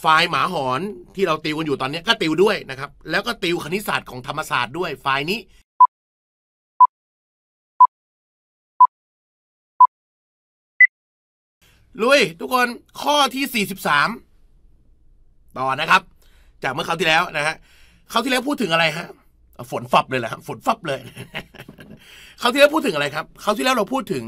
ไฟล์หมาหอนที่เราติวกันอยู่ตอนนี้ก็ติวด้วยนะครับ แล้วก็ติวคณิตศาสตร์ของธรรมศาสตร์ด้วยไฟล์นี้ลุยทุกคนข้อที่43 ต่อนะครับ จากเมื่อคราวที่แล้วนะฮะคราวที่แล้วพูดถึงอะไรฮะฝนฟับเลยแหละฝนฟับเลยเขาที่แล้วพูดถึงอะไรครับ เขาที่แล้วเราพูดถึง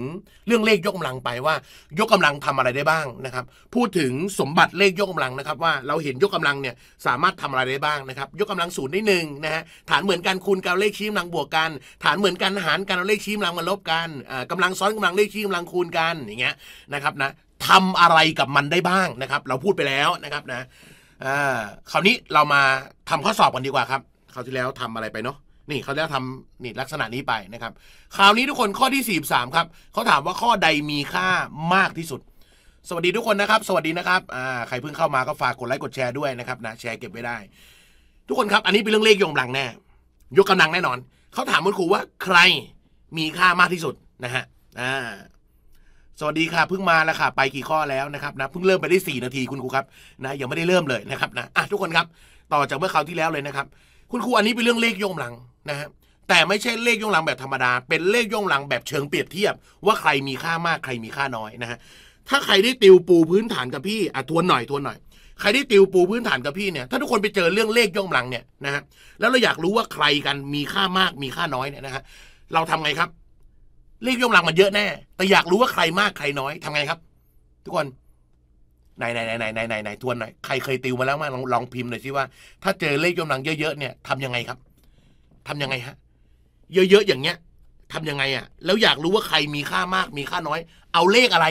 เรื่องเลขยกกาลังไปว่า ยกกำลังทำอะไรได้บ้างนะครับ พูดถึงสมบัติเลขยกกำลังนะครับ ว่าเราเห็นยกกำลังเนี่ยสามารถทำอะไรได้บ้างนะครับ ยกกำลังศูนย์ได้หนึ่งนะฮะฐานเหมือนกันคูณกับเลขชี้กำลังบวกกันฐานเหมือนกันหารกันเอาเลขชี้กำลังมาลบกันกำลังซ้อนกำลังเลขชี้กำลังคูณกันอย่างเงี้ยนะครับนะทำอะไรกับมันได้บ้างนะครับ เราพูดไปแล้วนะครับนะคราวนี้เรามาทำข้อสอบกันดีกว่าครับคราวที่แล้วทำอะไรไปเนาะนี่เขาจะทำนี่ลักษณะนี้ไปนะครับคราวนี้ทุกคนข้อที่43ครับเขาถามว่าข้อใดมีค่ามากที่สุด สวัสดีทุกคนนะครับสวัสดีนะครับอ่าใครเพิ่งเข้ามาก็ฝากกดไลค์กดแชร์ด้วยนะครับนะแชร์เก็บไว้ได้ ทุกคนครับอันนี้เป็นเรื่องเลขยงหลังแน่ยกกำลังแน่นอนเขาถามคุณครูว่าใครมีค่ามากที่สุดนะฮะอ่าสวัสดีค่ะเพิ่งมาแล้วค่ะไปกี่ข้อแล้วนะครับนะเพิ่งเริ่มไปได้ 4 นาทีคุณครูครับนะยังไม่ได้เริ่มเลยนะครับนะอ่ะทุกคนครับต่อจากเมื่อคราวที่แล้วเลยนะครับคุณครูอันนี้เป็นเรื่องเลขยกหลังนะฮะแต่ไม่ใช่เลขย่องหลังแบบธรรมดา เป็นเลขย่องหลังแบบเชิงเปรียบเทียบ ว่าใครมีค่ามากใครมีค่าน้อยนะฮะถ้าใครได้ติวปูพื้นฐานกับพี่อ่ะทวนหน่อยทวนหน่อย ใครได้ติวปูพื้นฐานกับพี่เนี่ย ถ้าทุกคนไปเจอเรื่องเลขย่องหลังเนี่ยนะฮะแล้วเราอยากรู้ว่าใครกันมีค่ามากมีค่าน้อยเนี่ยนะฮะเราทำไงครับ เลขย่องหลังมันเยอะแน่ แต่อยากรู้ว่าใครมากใครน้อยทำไงครับ ทุกคนไหนไหนไหนไหนไหนไหนทวนหน่อยใครเคยติวมาแล้วมาลองลองพิมพ์หน่อยสิว่า ถ้าเจอเลขย่องหลังเยอะๆเนี่ยทำยังไงครับทํำยังไงฮะเยอะๆอย่างเงี้ย ทํำยังไงอ่ะ แล้วอยากรู้ว่าใครมีค่ามาก มีค่าน้อย เอาเลขอะไร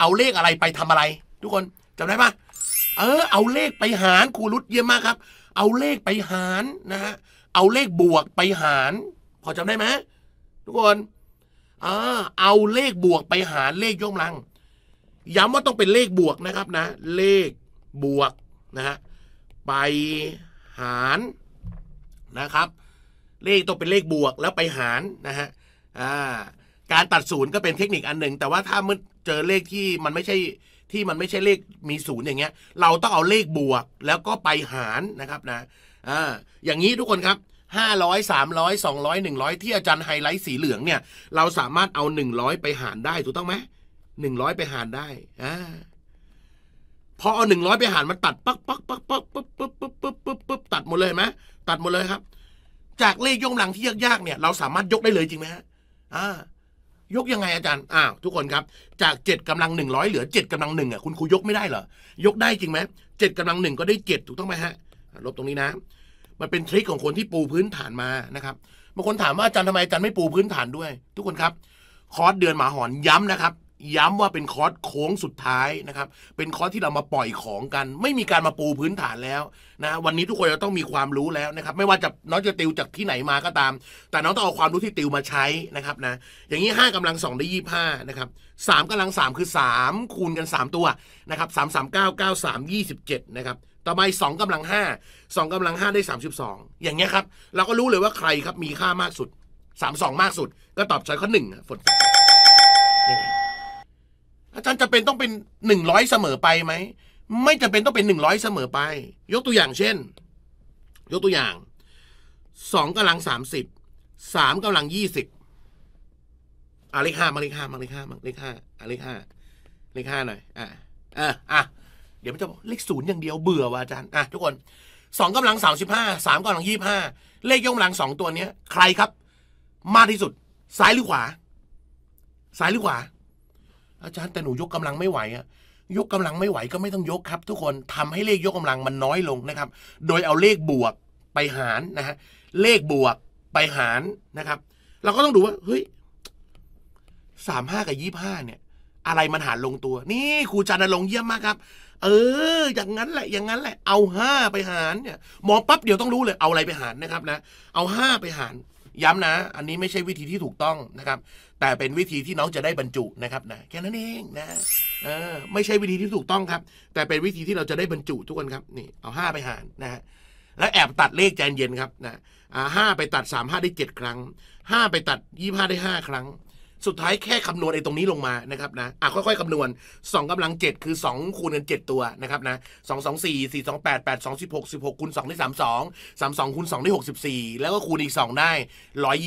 เอาเลขอะไรไปทำอะไร ทุกคนจำได้ปะเออเอาเลขไปหารครูรุดเยี่ยมมากครับ เอาเลขไปหารนะฮะเอาเลขบวกไปหาร พอจำได้ไหมทุกคนเออเอาเลขบวกไปหารเลขยกอมลัง ย้ำว่าต้องเป็นเลขบวกนะครับ นะ เลขบวกนะฮะไปหารนะครับเลขต้องเป็นเลขบวกแล้วไปหารนะฮะการตัดศูนย์ก็เป็นเทคนิคอันหนึ่งแต่ว่าถ้าเมื่อเจอเลขที่มันไม่ใช่ ที่มันไม่ใช่เลขมีศูนย์อย่างเงี้ยเราต้องเอาเลขบวกแล้วก็ไปหารนะครับนะออย่างนี้ทุกคนครับ500 300 200 100ที่อาจารย์ไฮไลท์สีเหลืองเนี่ย เราสามารถเอา100ไปหารได้ ถูกต้องไหม100ไปหารได้อาพอเอา100ไปหารมันตัดปักปักปักปักปั๊บปั๊บปั๊บปั๊บปั๊บตัดหมดเลยไหมตัดหมดเลยครับจากเลขยกกำลังที่ยากๆเนี่ยเราสามารถยกได้เลยจริงไหมฮะอ่า ยกยังไงอาจารย์อ้าวทุกคนครับจากเจ็ดกำลังหนึ่งร้อยเหลือเจ็ดกำลังหนึ่งอ่ะคุณครูยกไม่ได้เหรอ ยกได้จริงไหมเจ็ดกำลังหนึ่งก็ได้เจ็ดถูกต้องไหมฮะลบตรงนี้นะมันเป็นทริคของคนที่ปูพื้นฐานมานะครับบางคนถามว่าอาจารย์ทำไมอาจารย์ไม่ปูพื้นฐานด้วย ทุกคนครับ คอร์สเดือนหมาหอนย้ำนะครับย้ำว่าเป็นคอร์สโค้งสุดท้ายนะครับเป็นคอร์สที่เรามาปล่อยของกัน ไม่มีการมาปูพื้นฐานแล้วนะวันนี้ทุกคนจะต้องมีความรู้แล้วนะครับไม่ว่าจะน้องจะติวจากที่ไหนมาก็ตาม แต่น้องต้องเอาความรู้ที่ติวมาใช้นะครับนะอย่างนี้5กำลัง 2 ได้ 25นะครับ3กำลัง3คือ 3คูณกัน 3 ตัวนะครับ3 3 9 9 3 27นะครับต่อไปสองกำลังห้าสองกำลังห้าได้สามสิบสองอย่างเงี้ยครับเราก็รู้เลยว่าใครครับมีค่ามากสุดสามสองมากสุด ก็ตอบช้อยข้อหนึ่งฝนนี่ไงอาจารย์จะเป็นต้องเป็นหนึ่งร้อยเสมอไปไหมไม่จะเป็นต้องเป็นหนึ่งร้อยเสมอไป ยกตัวอย่างเช่น ยกตัวอย่างสองกำลังสามสิบสามกำลังยี่สิบอาเลขห้ามาเลขห้ามาเลขห้ามาเลขห้าอาเลขห้าเลขห้าหน่อยอ่ะเอออ่ะเดี๋ยวมันจะเลขศูนย์อย่างเดียวเบื่อว่ะอาจารย์อ่ะทุกคนสองกำลังสามสิบห้าสามกำลังยี่ห้าเลขยกกำลังสองตัวเนี้ย ใครครับ มากที่สุดซ้ายหรือขวาซ้ายหรือขวาอาจารย์แต่หนูยกกำลังไม่ไหวอะยกกำลังไม่ไหวก็ไม่ต้องยกครับทุกคนทำให้เลขยกกำลังมันน้อยลงนะครับ โดยเอาเลขบวกไปหารนะฮะ เลขบวกไปหารนะครับ เราก็ต้องดูว่าเฮ้ยสามห้ากับยี่ห้าเนี่ย อะไรมันหารลงตัว นี่ครูจันทร์ลงเยี่ยมมากครับ เอออย่างนั้นแหละอย่างนั้นแหละ เอาห้าไปหารเนี่ยมองปั๊บเดี๋ยวต้องรู้เลย เอาอะไรไปหารนะครับนะ เอาห้าไปหารย้ำนะ อันนี้ไม่ใช่วิธีที่ถูกต้องนะครับ แต่เป็นวิธีที่น้องจะได้บรรจุนะครับนะแค่นั้นเองนะเออไม่ใช่วิธีที่ถูกต้องครับ แต่เป็นวิธีที่เราจะได้บรรจุ ทุกคนครับนี่ เอาห้าไปหารนะฮะแล้วแอบตัดเลขใจเย็นครับนะห้าไปตัดสามห้าได้เจ็ดครั้งห้าไปตัดยี่ห้าได้ห้าครั้งสุดท้ายแค่คำนวณไอ้ตรงนี้ลงมานะครับนะอ่ะค่อยๆคำนวณ2กำลัง 7 คือ 2 คูณกัน 7 ตัวนะครับนะ 2 2 4 4 2 8 8 2 16 16 คูณ2ได้32 32 คูณ2ได้64 แล้วก็คูณอีก 2 ได้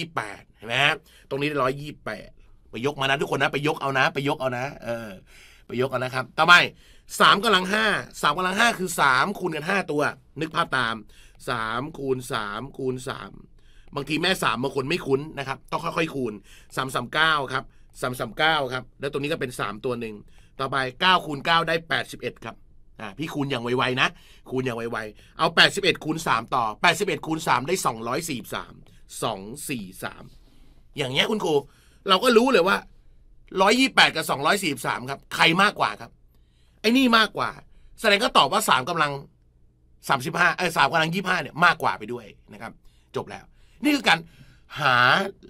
128เห็นไหมฮะตรงนี้ได้ 128ไปยกมานะทุกคนนะ ไปยกเอานะไปยกเอานะเออไปยกเอานะครับต่อไปสามกำลังห้าสามกำลังห้าคือสามคูณกันห้าตัว นึกภาพตามสามคูณสามคูณสามบางทีแม่สามบางคนไม่คุ้นนะครับต้องค่อย ๆ คูณสามสามเก้าครับสามสามเก้าครับ แล้วตรงนี้ก็เป็นสามตัวหนึ่งต่อไปเก้าคูณเก้าได้แปดสิบเอ็ดครับอ่าพี่คูณอย่างไวๆนะคูณอย่างไวๆเอาแปดสิบเอ็ดคูณสามต่อแปดสิบเอ็ดคูณสามได้สองร้อยสี่สามสองสี่สามอย่างเงี้ยคุณครูเราก็รู้เลยว่าร้อยยี่แปดกับสองร้อยสี่สามครับ ใครมากกว่าครับ ไอ้นี่มากกว่า แสดงก็ตอบว่าสามกำลังสามสิบห้าไอ้สามกำลังยี่ห้าเนี่ยมากกว่าไปด้วยนะครับจบแล้วนี่คือการหา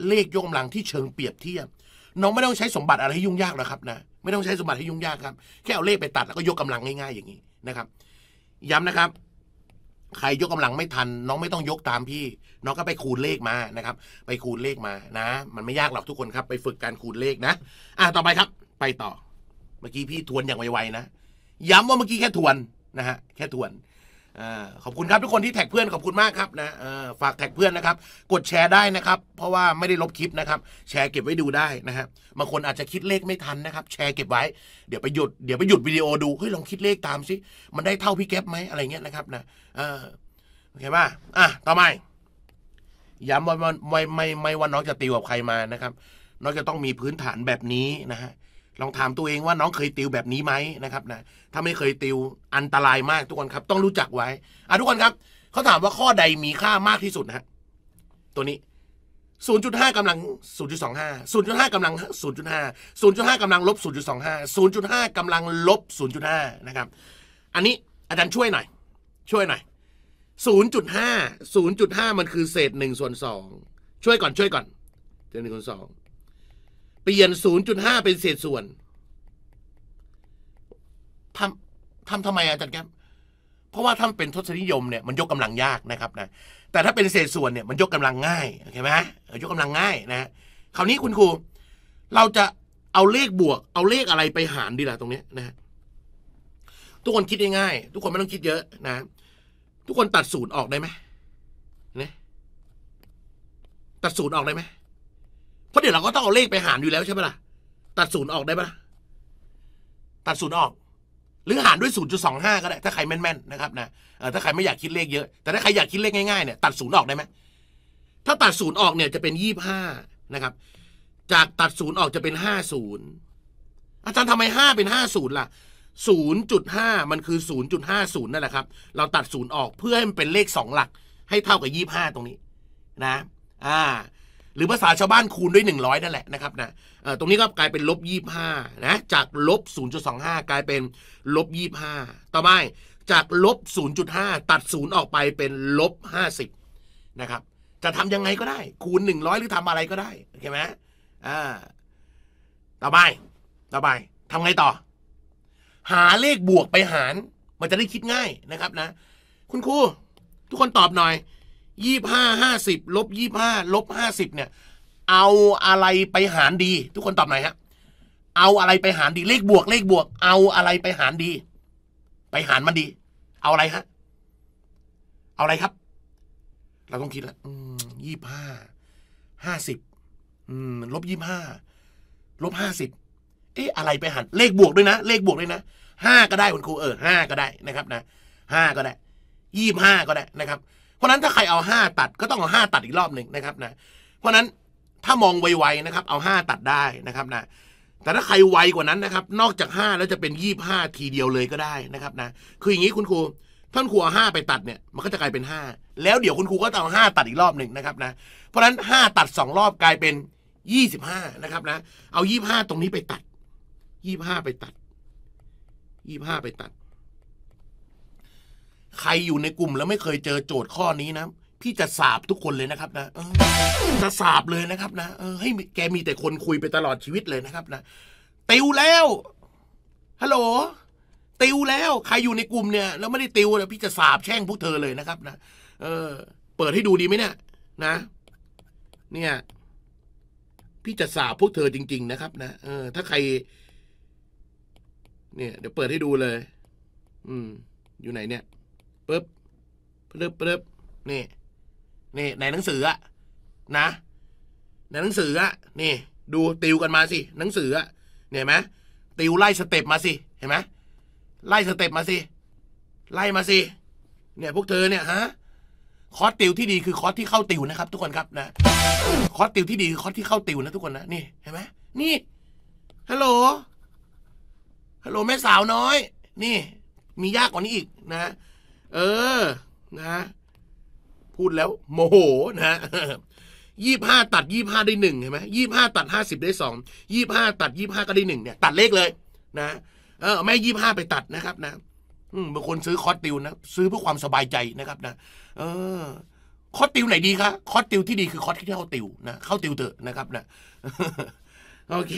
เลขยกกำลังที่เชิงเปรียบเทียบน้องไม่ต้องใช้สมบัติอะไรให้ยุ่งยากหรอกครับนะไม่ต้องใช้สมบัติให้ยุ่งยากครับ แค่เอาเลขไปตัดแล้วก็ยกกำลังง่ายๆอย่างนี้นะครับ ย้ำนะครับใครยกกำลังไม่ทัน น้องไม่ต้องยกตามพี่ น้องก็ไปคูณเลขมานะครับ ไปคูณเลขมานะ มันไม่ยากหรอกทุกคนครับไปฝึกการคูณเลขนะ อ่ะต่อไปครับไปต่อ เมื่อกี้พี่ทวนอย่างไวๆนะ ย้ำว่าเมื่อกี้แค่ทวนนะฮะแค่ทวนขอบคุณครับทุกคนที่แท็กเพื่อนขอบคุณมากครับนะฝากแท็กเพื่อนนะครับ กดแชร์ได้นะครับเพราะว่าไม่ได้ลบคลิปนะครับ แชร์เก็บไว้ดูได้นะฮะบางคนอาจจะคิดเลขไม่ทันนะครับแชร์เก็บไว้ เดี๋ยวไปหยุดเดี๋ยวไปหยุดวิดีโอดูเฮ้ยลองคิดเลขตามสิ มันได้เท่าพี่แก๊ปไหมอะไรเงี้ยนะครับ นะโอเคป่ะอ่ะต่อไปย้ำว่าไม่ไม่ไม่ว่าน้องจะตีกับใครมานะครับน้องจะต้องมีพื้นฐานแบบนี้นะฮะลองถามตัวเองว่าน้องเคยติวแบบนี้ไหมนะครับนะ ถ้าไม่เคยติวอันตรายมากทุกคนครับ ต้องรู้จักไว้อ่ะทุกคนครับเขาถามว่าข้อใดมีค่ามากที่สุดนะตัวนี้ 0.5กำลัง 0.25 0.5กำลัง 0.5 0.5กำลังลบ0.25 0.5กำลังลบ0.5นะครับ อันนี้อาจารย์ช่วยหน่อยช่วยหน่อย0.5 0.5 มันคือเศษ1ส่วน2ช่วยก่อนช่วยก่อนเศษ1ส่วน2เปลี่ยน 0.5 เป็นเศษส่วน ทำ ทำทำไมอาจารย์ครับ เพราะว่าถ้าเป็นทศนิยมเนี่ยมันยกกำลังยากนะครับนะ แต่ถ้าเป็นเศษส่วนเนี่ย มันยกกำลังง่ายเข้าไหมยกกำลังง่ายนะคราวนี้คุณครูเราจะเอาเลขบวกเอาเลขอะไรไปหารดีล่ะ ตรงนี้นะ ทุกคนคิดง่ายๆ ทุกคนไม่ต้องคิดเยอะนะ ทุกคนตัดศูนย์ออกได้ไหมเนี่ยตัดศูนย์ออกได้ไหมราะเดี๋ยวเราก็ต้องเอาเลขไปหารอยู่แล้วใช่ไหมล่ะ ตัดศูนย์ออกได้ปะตัดศูนย์ออก หรือหารด้วย 0.25 ก็ได้ ถ้าใครแม่นๆ นะครับนะถ้าใครไม่อยากคิดเลขเยอะ แต่ถ้าใครอยากคิดเลขง่ายๆเนี่ย ตัดศูนย์ออกได้ไหมถ้าตัดศูนย์ออกเนี่ยจะเป็นยี่ห้านะครับ จากตัดศูนย์ออกจะเป็นห้าศูนย์ อาจารย์ทำไมห้าเป็นห้าศูนย์ล่ะ ศูนย์จุดห้ามันคือศูนย์จุดห้าศูนย์นั่นแหละครับ เราตัดศูนย์ออกเพื่อให้มันเป็นเลขสองหลักให้เท่ากับยี่ห้าตรงนี้ นะ อ่าหรือภาษาชาวบ้านคูณด้วย 100 นั่น แหละ นะครับ นะตรงนี้ก็กลายเป็นลบ25นะจากลบ0.25 กลายเป็นลบ25ต่อไปจากลบ0.5ตัด0ออกไปเป็นลบ50นะครับ จะทำยังไงก็ได้ คูณ100หรือทำอะไรก็ได้โอเคไหมอ่าต่อไป ต่อไปทำไงต่อ หาเลขบวกไปหารมันจะได้คิดง่ายนะครับนะ คุณครูทุกคนตอบ หน่อยยี่ห้าห้าสิบลบยี่ห้าลบห้าสิบเนี่ย เอาอะไรไปหารดี ทุกคนตอบหน่อยฮะเอาอะไรไปหารดี เลขบวก เลขบวก เอาอะไรไปหารดี ไปหารมันดี เอาอะไรฮะเอาอะไรครับ เราต้องคิดละยี่ห้าห้าสิบลบยี่ห้าลบห้าสิบเอ๊ะอะไรไปหาร เลขบวกด้วยนะ เลขบวกด้วยนะห้าก็ได้คุณครูเออห้าก็ได้นะครับนะห้าก็ได้ยี่ห้าก็ได้นะครับเพราะนั้นถ้าใครเอาห้าตัด ก็ต้องเอาห้าตัดอีกรอบหนึ่งนะครับนะ เพราะนั้นถ้ามองไวๆนะครับ เอาห้าตัดได้นะครับนะแต่ถ้าใครไวกว่านั้นนะครับ นอกจากห้าแล้วจะเป็นยี่ห้าทีเดียวเลยก็ได้นะครับนะ คืออย่างนี้คุณครู ท่านครูเอาห้าไปตัดเนี่ย มันก็จะกลายเป็นห้าแล้วเดี๋ยวคุณครูก็องเอาห้าตัดอีกรอบหนึ่งนะครับนะ เพราะะนั้นห้าตัดสองรอบกลายเป็นยี่สิบห้านะครับนะ เอายี่ห้าตรงนี้ไปตัดยี่ห้าไปตัดยี่ห้าไปตัดใครอยู่ในกลุ่มแล้วไม่เคยเจอโจทย์ข้อนี้นะ พี่จะสาบทุกคนเลยนะครับ นะจะสาบเลยนะครับนะให้ แกมีแต่คนคุยไปตลอดชีวิตเลยนะครับนะ ติวแล้วฮัลโหลติวแล้ว ใครอยู่ในกลุ่มเนี่ย แล้วไม่ได้ติวแล้วพี่จะสาบแช่งพวกเธอเลยนะครับนะเออ เปิดให้ดูดีไหมเนี่ยนะเนี่ย พี่จะสาบพวกเธอจริง ๆนะครับนะเออถ้าใคร เนี่ยเดี๋ยวเปิดให้ดูเลย อืม อยู่ไหนเนี่ยปึ๊บปึ๊บปึ๊บนี่ นี่ ในหนังสืออะ นะ ในหนังสืออะนี่ ดูติวกันมาสิ หนังสืออะเห็นไหมติวไล่สเต็ปมาสิ เห็นไหมไล่สเต็ปมาสิ ไล่มาสิ เนี่ย พวกเธอเนี่ยฮะ คอสติวที่ดีคือคอสที่เข้าติวนะครับทุกคนครับ นะ คอสติวที่ดีคือคอสที่เข้าติวนะทุกคนนะ นี่ เห็นไหมนี่ ฮัลโหล ฮัลโหลแม่สาวน้อย นี่ มียากกว่านี้อีกนะเออ นะ พูดแล้วโมโหนะยี่ห้าตัดยี่ห้าได้หนึ่งเห็นไหมยี่ห้าตัดห้าสิบได้สอง ยี่ห้าตัดยี่ห้าก็ได้หนึ่งเนี่ย ตัดเลขเลย นะ เออ ไม่ยี่ห้าไปตัดนะครับ นะบางคนซื้อคอสติวนะซื้อเพื่อความสบายใจนะครับ นะ เออ คอสติวไหนดีคะคอสติวที่ดีคือคอสที่เข้าติว นะ เข้าติวเถอะนะครับ นะโอเค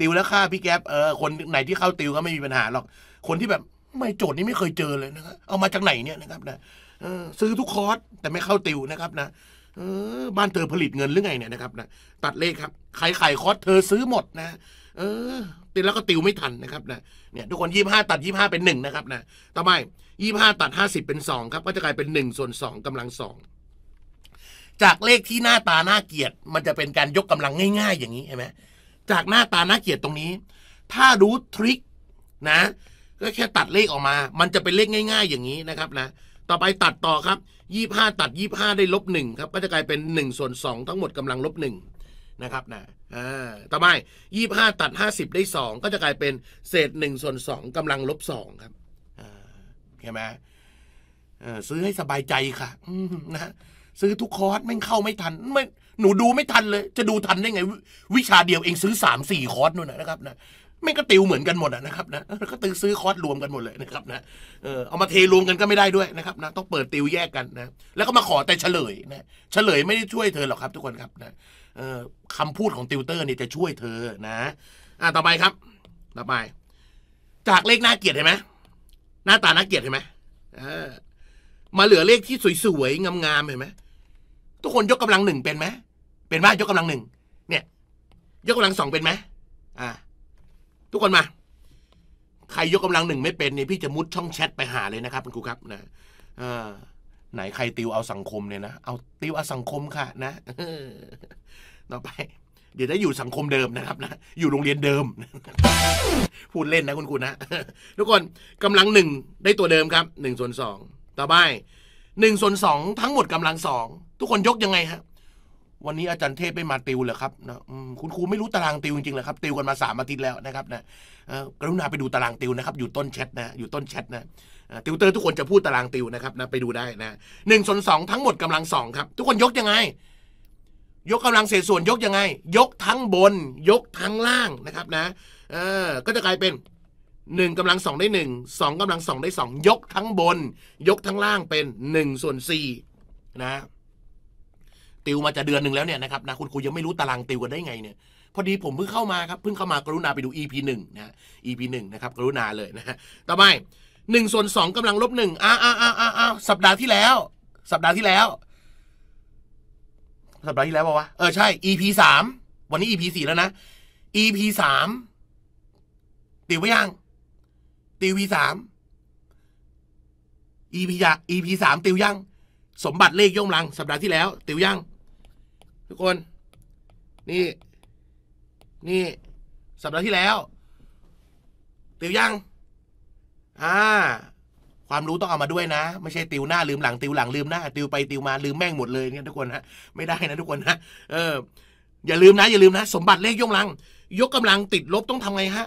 ติวแล้วค่าพี่แก๊ปเออคนไหนที่เข้าติวก็ไม่มีปัญหาหรอกคนที่แบบไม่โจทย์นี้ไม่เคยเจอเลยนะครับเอามาจากไหนเนี่ยนะครับ นะซื้อทุกคอร์สแต่ไม่เข้าติวนะครับ นะเออบ้านเธอผลิตเงินหรือไงเนี่ยนะครับนะตัดเลขครับขครขายคอร์สเธอซื้อหมดนะเออติดแล้วก็ติวไม่ทันนะครับนะเนี่ยทุกคนยี่ห้าตัดยี่ห้าเป็นหนึ่งนะครับ นะต่อไปยี่ห้าตัดห้าสิบเป็นสองครับ ก็จะกลายเป็นหนึ่งส่วนสองกำลังสองจากเลขที่หน้าตาหน้าเกียดมันจะเป็นการยกกำลังง่าย ๆ อย่างนี้เห็นไหมจากหน้าตาหน้าเกียดตรงนี้ ถ้ารู้ทริคนะก็แค่ตัดเลขออกมา มันจะเป็นเลขง่ายๆอย่างนี้นะครับ นะ ต่อไปตัดต่อครับ ยี่ห้าตัดยี่ห้าได้ลบหนึ่งครับ ก็จะกลายเป็นหนึ่งส่วนสองทั้งหมดกำลังลบหนึ่งนะครับ นะอ่าต่อไปยี่ห้าตัดห้าสิบได้สอง ก็จะกลายเป็น เศษหนึ่งส่วนสองกำลังลบสองครับข้าเห็นไหมซื้อให้สบายใจค่ะนะซื้อทุกคอร์สไม่เข้าไม่ทันไม่หนูดูไม่ทันเลย จะดูทันได้ไง วิชาเดียวเองซื้อสามสี่คอร์สนู่นนะครับ นะไม่ก็ติวเหมือนกันหมดนะครับนะก็ตือซื้อคอร์สรวมกันหมดเลยนะครับ นะเออเอามาเทรวมกันก็ไม่ได้ด้วยนะครับนะต้องเปิดติวแยกกันนะแล้วก็มาขอแต่เฉลยนะเฉลยไม่ได้ช่วยเธอหรอกครับทุกคนครับ นะ เออคำพูดของติวเตอร์เนี่ยจะช่วยเธอนะ อ่าต่อไปครับ ต่อไป จากเลขหน้าเกียดเห็นไหมหน้าตาน่าเกียดเห็นไหมเออมาเหลือเลขที่สวยๆงามๆเห็นไหมทุกคนยกกำลังหนึ่งเป็นไหมเป็นบ้ายกกำลังหนึ่งเนี่ย ยกกำลังสองเป็นไหมอ่าทุกคนมา ใครยกกำลังหนึ่งไม่เป็นเนี่ยพี่จะมุดช่องแชทไปหาเลยนะครับคุณครูครับนะไหนใครติวเอาสังคมเนี่ยนะ เอาติวเอาสังคมค่ะ นะต่อไป เดี๋ยวได้อยู่สังคมเดิมนะครับนะอยู่โรงเรียนเดิม พูดเล่นนะคุณครูนะทุกคนกำลังหนึ่งได้ตัวเดิมครับหนึ่งส่วนสองต่อไปหนึ่งส่วนสองทั้งหมดกำลังสองทุกคนยกยังไงฮะวันนี้อาจารย์เทพไม่มาติวเหรอครับนะคุณครูไม่รู้ตารางติวจริงๆเหรอครับ ติวกันมาสามอาทิตย์แล้วนะครับนะกรุณาไปดูตารางติวนะครับ อยู่ต้นแชทนะ อยู่ต้นแชทนะติวเตอร์ทุกคนจะพูดตารางติวนะครับนะไปดูได้นะหนึ่งส่วนสองทั้งหมดกำลังสองครับ ทุกคนยกยังไง ยกกำลังเศษส่วนยกยังไง ยกทั้งบนยกทั้งล่างนะครับนะเออก็จะกลายเป็นหนึ่งกำลังสองได้หนึ่งสองกำลังสองได้สองยกทั้งบน ยกทั้งล่างเป็นหนึ่งส่วนสี่นะติวมาจะเดือนหนึ่งแล้วเนี่ยนะครับนะคุณครูยังไม่รู้ตารางติวกันได้ไงเนี่ยพอดีผมเพิ่งเข้ามาครับเพิ่งเข้ามากรุณาไปดู EP หนึ่งนะ EP หนึ่งนะครับ กรุณาเลยนะต่อไปหนึ่งส่วนสองกำลังลบหนึ่งอ้าวอ้าวอ้าวอ้าสัปดาห์ที่แล้ว สัปดาห์ที่แล้ว สัปดาห์ที่แล้วป่าวะเออใช่ EP สามวันนี้ EP สี่แล้วนะ EP สามติวไปยัง ติว EP สาม EP ยา EP สามติวยังสมบัติเลขย่อมลังสัปดาห์ที่แล้ว ติวยังทุกคน นี่ นี่สัปดาห์ที่แล้ว ติวยัง อ่า ความรู้ต้องเอามาด้วยนะ ไม่ใช่ติวหน้าลืมหลัง ติวหลังลืมหน้า ติวไปติวมา ลืมแม่งหมดเลยเนี่ยทุกคนฮนะไม่ได้นะทุกคนฮนะเออ อย่าลืมนะ อย่าลืมนะ สมบัติเลขยกกำลัง ยกกำลังติดลบต้องทำไงฮะ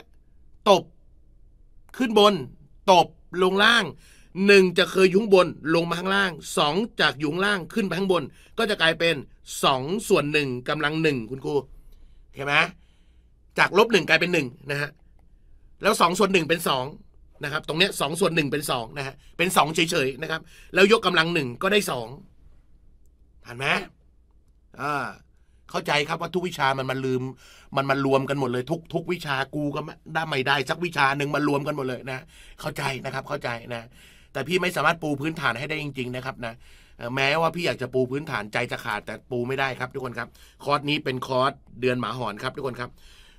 ตบ ขึ้นบน ตบลงล่างหนึ่งจะเคยยุ้งบนลงมาข้างล่างสองจากยุ้งล่างขึ้นไปข้างบน ก็จะกลายเป็นสองส่วนหนึ่งกำลังหนึ่งคุณครูเห็นไหมจากลบหนึ่งกลายเป็นหนึ่งนะฮะแล้วสองส่วนหนึ่งเป็นสองนะครับตรงเนี้ยสองส่วนหนึ่งเป็นสองนะฮะเป็นสองเฉยๆนะครับ แล้วยกกำลังหนึ่งก็ได้สองอ่านไหมอ่าเข้าใจครับว่าทุกวิชามันมันลืมมันมันรวมกันหมดเลย ทุกทุกวิชากูก็ได้ไม่ได้สักวิชาหนึ่งมันรวมกันหมดเลยนะ เข้าใจนะครับ เข้าใจนะแต่พี่ไม่สามารถปูพื้นฐานให้ได้จริง ๆนะครับนะแม้ว่าพี่อยากจะปูพื้นฐานใจจะขาดแต่ปูไม่ได้ครับทุกคนครับคอร์สนี้เป็นคอร์สเดือนหมาหอนครับทุกคนครับ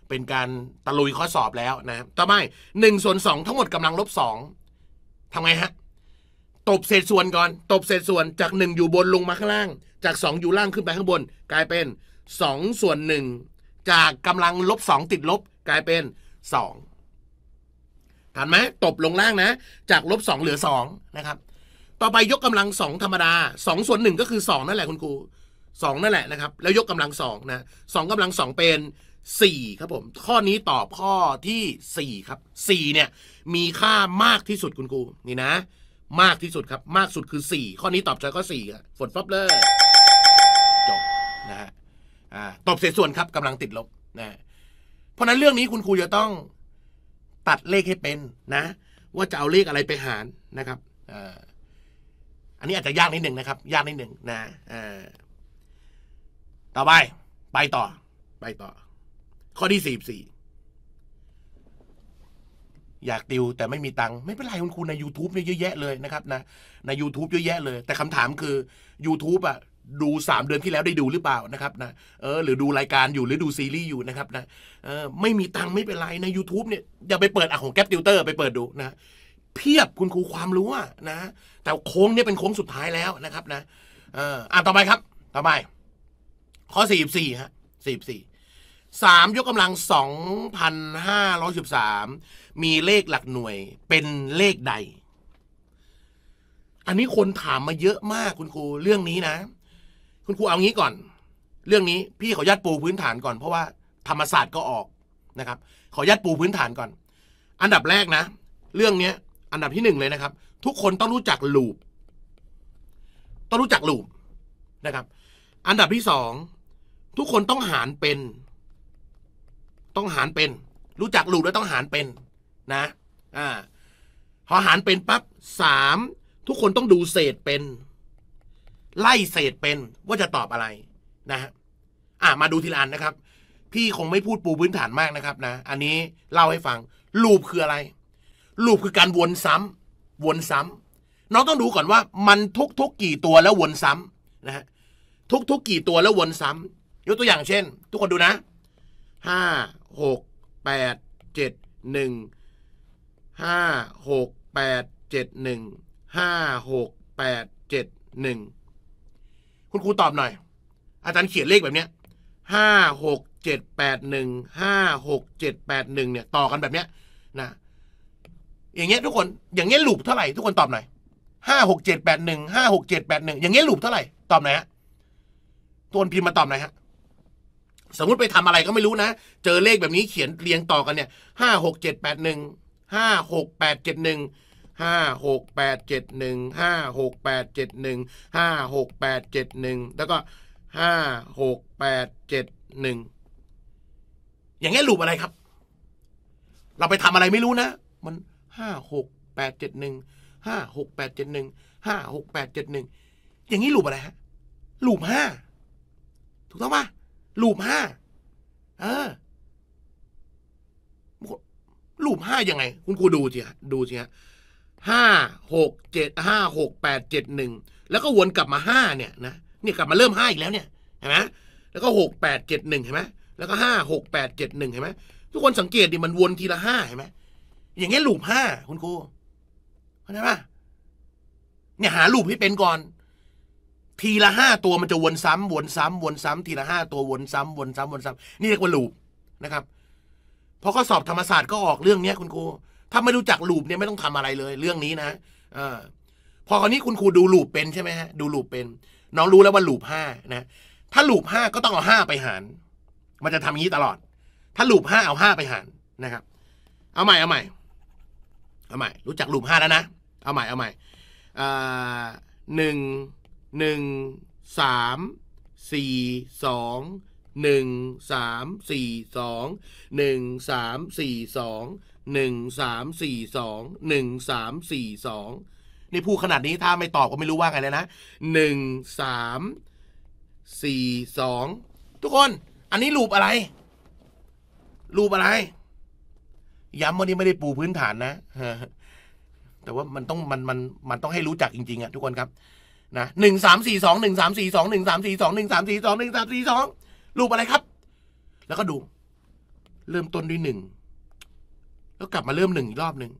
เป็นการตะลุยข้อสอบแล้วนะต่อไปหนึ่งส่วนสองทั้งหมดกำลังลบสองทำไงฮะตบเศษส่วนก่อนตบเศษส่วนจากหนึ่งอยู่บนลงมาข้างล่าง จากสองอยู่ล่างขึ้นไปข้างบน กลายเป็นสองส่วนหนึ่งจากกำลังลบสองติดลบ กลายเป็นสองทันไหมตบลงล่างนะจากลบสองเหลือสองนะครับต่อไปยกกำลังสองธรรมดาสองส่วนหนึ่งก็คือสองนั่นแหละคุณครูสองนั่นแหละนะครับแล้วยกกำลังสองนะสองกำลังสองเป็นสี่ครับผมข้อนี้ตอบข้อที่สี่ครับสี่เนี่ยมีค่ามากที่สุดคุณครูนี่นะมากที่สุดครับ มากสุดคือสี่ข้อนี้ตอบใจข้อสี่ครับฝนฟับเลยจบนะฮะตบเศษส่วนครับกำลังติดลบนะเพราะนั้นเรื่องนี้คุณครูจะต้องตัดเลขให้เป็นนะ ว่าจะเอาเลขอะไรไปหารนะครับอันนี้อาจจะยากนิดหนึ่งนะครับยากนิดหนึ่งนะต่อไป ไปต่อ ไปต่อ ข้อที่สี่สี่อยากติวแต่ไม่มีตังค์ไม่เป็นไร คุณครูใน YouTube เยอะแยะเลยนะครับ นะ ใน YouTube เยอะแยะเลย แต่คำถามคือ YouTube อ่ะดูสามเดือนที่แล้วได้ดูหรือเปล่านะครับ นะเออ หรือดูรายการอยู่หรือดูซีรีส์อยู่นะครับ นะ เออไม่มีตังค์ไม่เป็นไรใน YouTube เนี่ยอย่าไปเปิดอ่ะของแก๊ปติวเตอร์ไปเปิดดูนะเพียบคุณครูความรู้อะนะแต่โค้งเนี่ยเป็นโค้งสุดท้ายแล้วนะครับ นะเอออ่ะต่อไปครับ ต่อไป ข้อสี่สี่ฮะสี่สี่สามยกกำลังสองพันห้าร้อยสิบสามมีเลขหลักหน่วย เป็นเลขใด อันนี้คนถามมาเยอะมากคุณครู เรื่องนี้นะคุณครูเอางี้ก่อน เรื่องนี้พี่ขอยัดปูพื้นฐานก่อนเพราะว่าธรรมศาสตร์ก็ออกนะครับ ขอยัดปูพื้นฐานก่อน อันดับแรกนะ เรื่องเนี้ย อันดับที่หนึ่งเลยนะครับ ทุกคนต้องรู้จักลูปต้องรู้จักลูปนะครับ อันดับที่สองทุกคนต้องหารเป็น ต้องหารเป็น รู้จักลูปแล้วต้องหารเป็นนะ อ่าพอหารเป็นปั๊บสามทุกคนต้องดูเศษเป็นไล่เศษเป็นว่าจะตอบอะไรนะฮะอ่ะมาดูทีละอันนะครับ พี่คงไม่พูดปูพื้นฐานมากนะครับนะ อันนี้เล่าให้ฟัง ลูปคืออะไร ลูปคือการวนซ้ำ วนซ้ำน้องต้องดูก่อนว่ามันทุกทุกกี่ตัวแล้ววนซ้ำนะฮะ ทุกทุกกี่ตัวแล้ววนซ้ำ ยกตัวอย่างเช่น ทุกคนดูนะ ห้า หก แปด เจ็ด หนึ่ง ห้า หก แปด เจ็ด หนึ่ง ห้า หก แปด เจ็ด หนึ่งคุณครูตอบหน่อยอาจารย์เขียนเลขแบบเนี้ยห้าหกเจ็ดแปดหนึ่งห้าหกเจ็ดแปดหนึ่งเนี่ย ต่อกันแบบเนี้ย นะอย่างเงี้ยทุกคน อย่างเงี้ยลูปเท่าไหร่ทุกคนตอบหน่อยห้าหกเจ็ดแปดหนึ่งห้าหกเจ็ดแปดหนึ่งอย่างเงี้ยลูปเท่าไหร่ตอบหน่อยฮะตัวพิมพ์มาตอบหน่อยฮะสมมติไปทำอะไรก็ไม่รู้นะ เจอเลขแบบนี้เขียนเรียงต่อกันเนี่ยห้าหกเจ็ดแปดหนึ่งห้าหกแปดเจ็ดหนึ่งห้าหกแปดเจ็ดหนึ่งห้าหกแปดเจ็ดหนึ่งห้าหกแปดเจ็ดหนึ่งแล้วก็ห้าหกแปดเจ็ดหนึ่งอย่างเงี้ยลูปอะไรครับ เราไปทำอะไรไม่รู้นะ มันห้าหกแปดเจ็ดหนึ่งห้าหกแปดเจ็ดหนึ่งห้าหกแปดเจ็ดหนึ่งอย่างนี้ลูปอะไรฮะลูปห้าถูกต้องปะลูปห้าเออลูปห้ายังไง คุณครูดูสิฮะดูสิฮะห้าหกเจ็ดห้าหกแปดเจ็ดหนึ่งแล้วก็วนกลับมาห้าเนี่ยนะเนี่ยกลับมาเริ่มห้าอีกแล้วเนี่ยเห็นไหมแล้วก็หกแปดเจ็ดหนึ่งเห็นไหมแล้วก็ห้าหกแปดเจ็ดหนึ่งเห็นไหมทุกคนสังเกตดิมันวนทีละห้าเห็นไหมอย่างเงี้ยลูปห้าคุณครูเข้าใจปะเนี่ยหาลูปให้เป็นก่อน ทีละห้าตัวมันจะวน ซ้ำ วนซ้ำ วนซ้ำ ทีละห้าตัววนซ้ำ วนซ้ำวนซ้ำนี่เรียกว่าลูปนะครับพอข้อสอบธรรมศาสตร์ก็ออกเรื่องเนี้ยคุณครูถ้าไม่รู้จักลูปเนี่ยไม่ต้องทำอะไรเลย เรื่องนี้นะอพอคราวนี้คุณครูดูลูปเป็นใช่ไหมฮะดูลูปเป็นน้องรู้แล้วว่าลูปห้านะ ถ้าลูปห้าก็ต้องเอาห้าไปหาร มันจะทำงนี้ตลอด ถ้าลูปห้าเอาห้าไปหารนะครับ เอาใหม่เอาใหม่เอาใหม่รู้จักลูปห้าแล้วนะ เอาใหม่เอาใหม่หนึ่งหนึ่งสามสี่สองหนึ่งสามสี่สองหนึ่งสามสี่สองหนึ่งสามสี่สองหนึ่งสสามี่สองนี่พูดขนาดนี้ถ้าไม่ตอบก็ไม่รู้ว่าไงเลยนะหนึ่งสสามี่สองทุกคน อันนี้รูปอะไรรูปอะไร ย้ำว่านี้ไม่ได้ปูพื้นฐานนะ แต่ว่ามันต้องมันมันมันต้องให้รู้จักจริงๆอะทุกคนครับนะหนึ่งสามสี่สองหนึ่งสามสี่สองหนึ่งสามสี่สองหนึ่งสามสี่สองหนึ่งสามสี่สองรูปอะไรครับ แล้วก็ดู เริ่มต้นด้วยหนึ่งแล้วกลับมาเริ่มหนึ่งอีกรอบหนึ่ง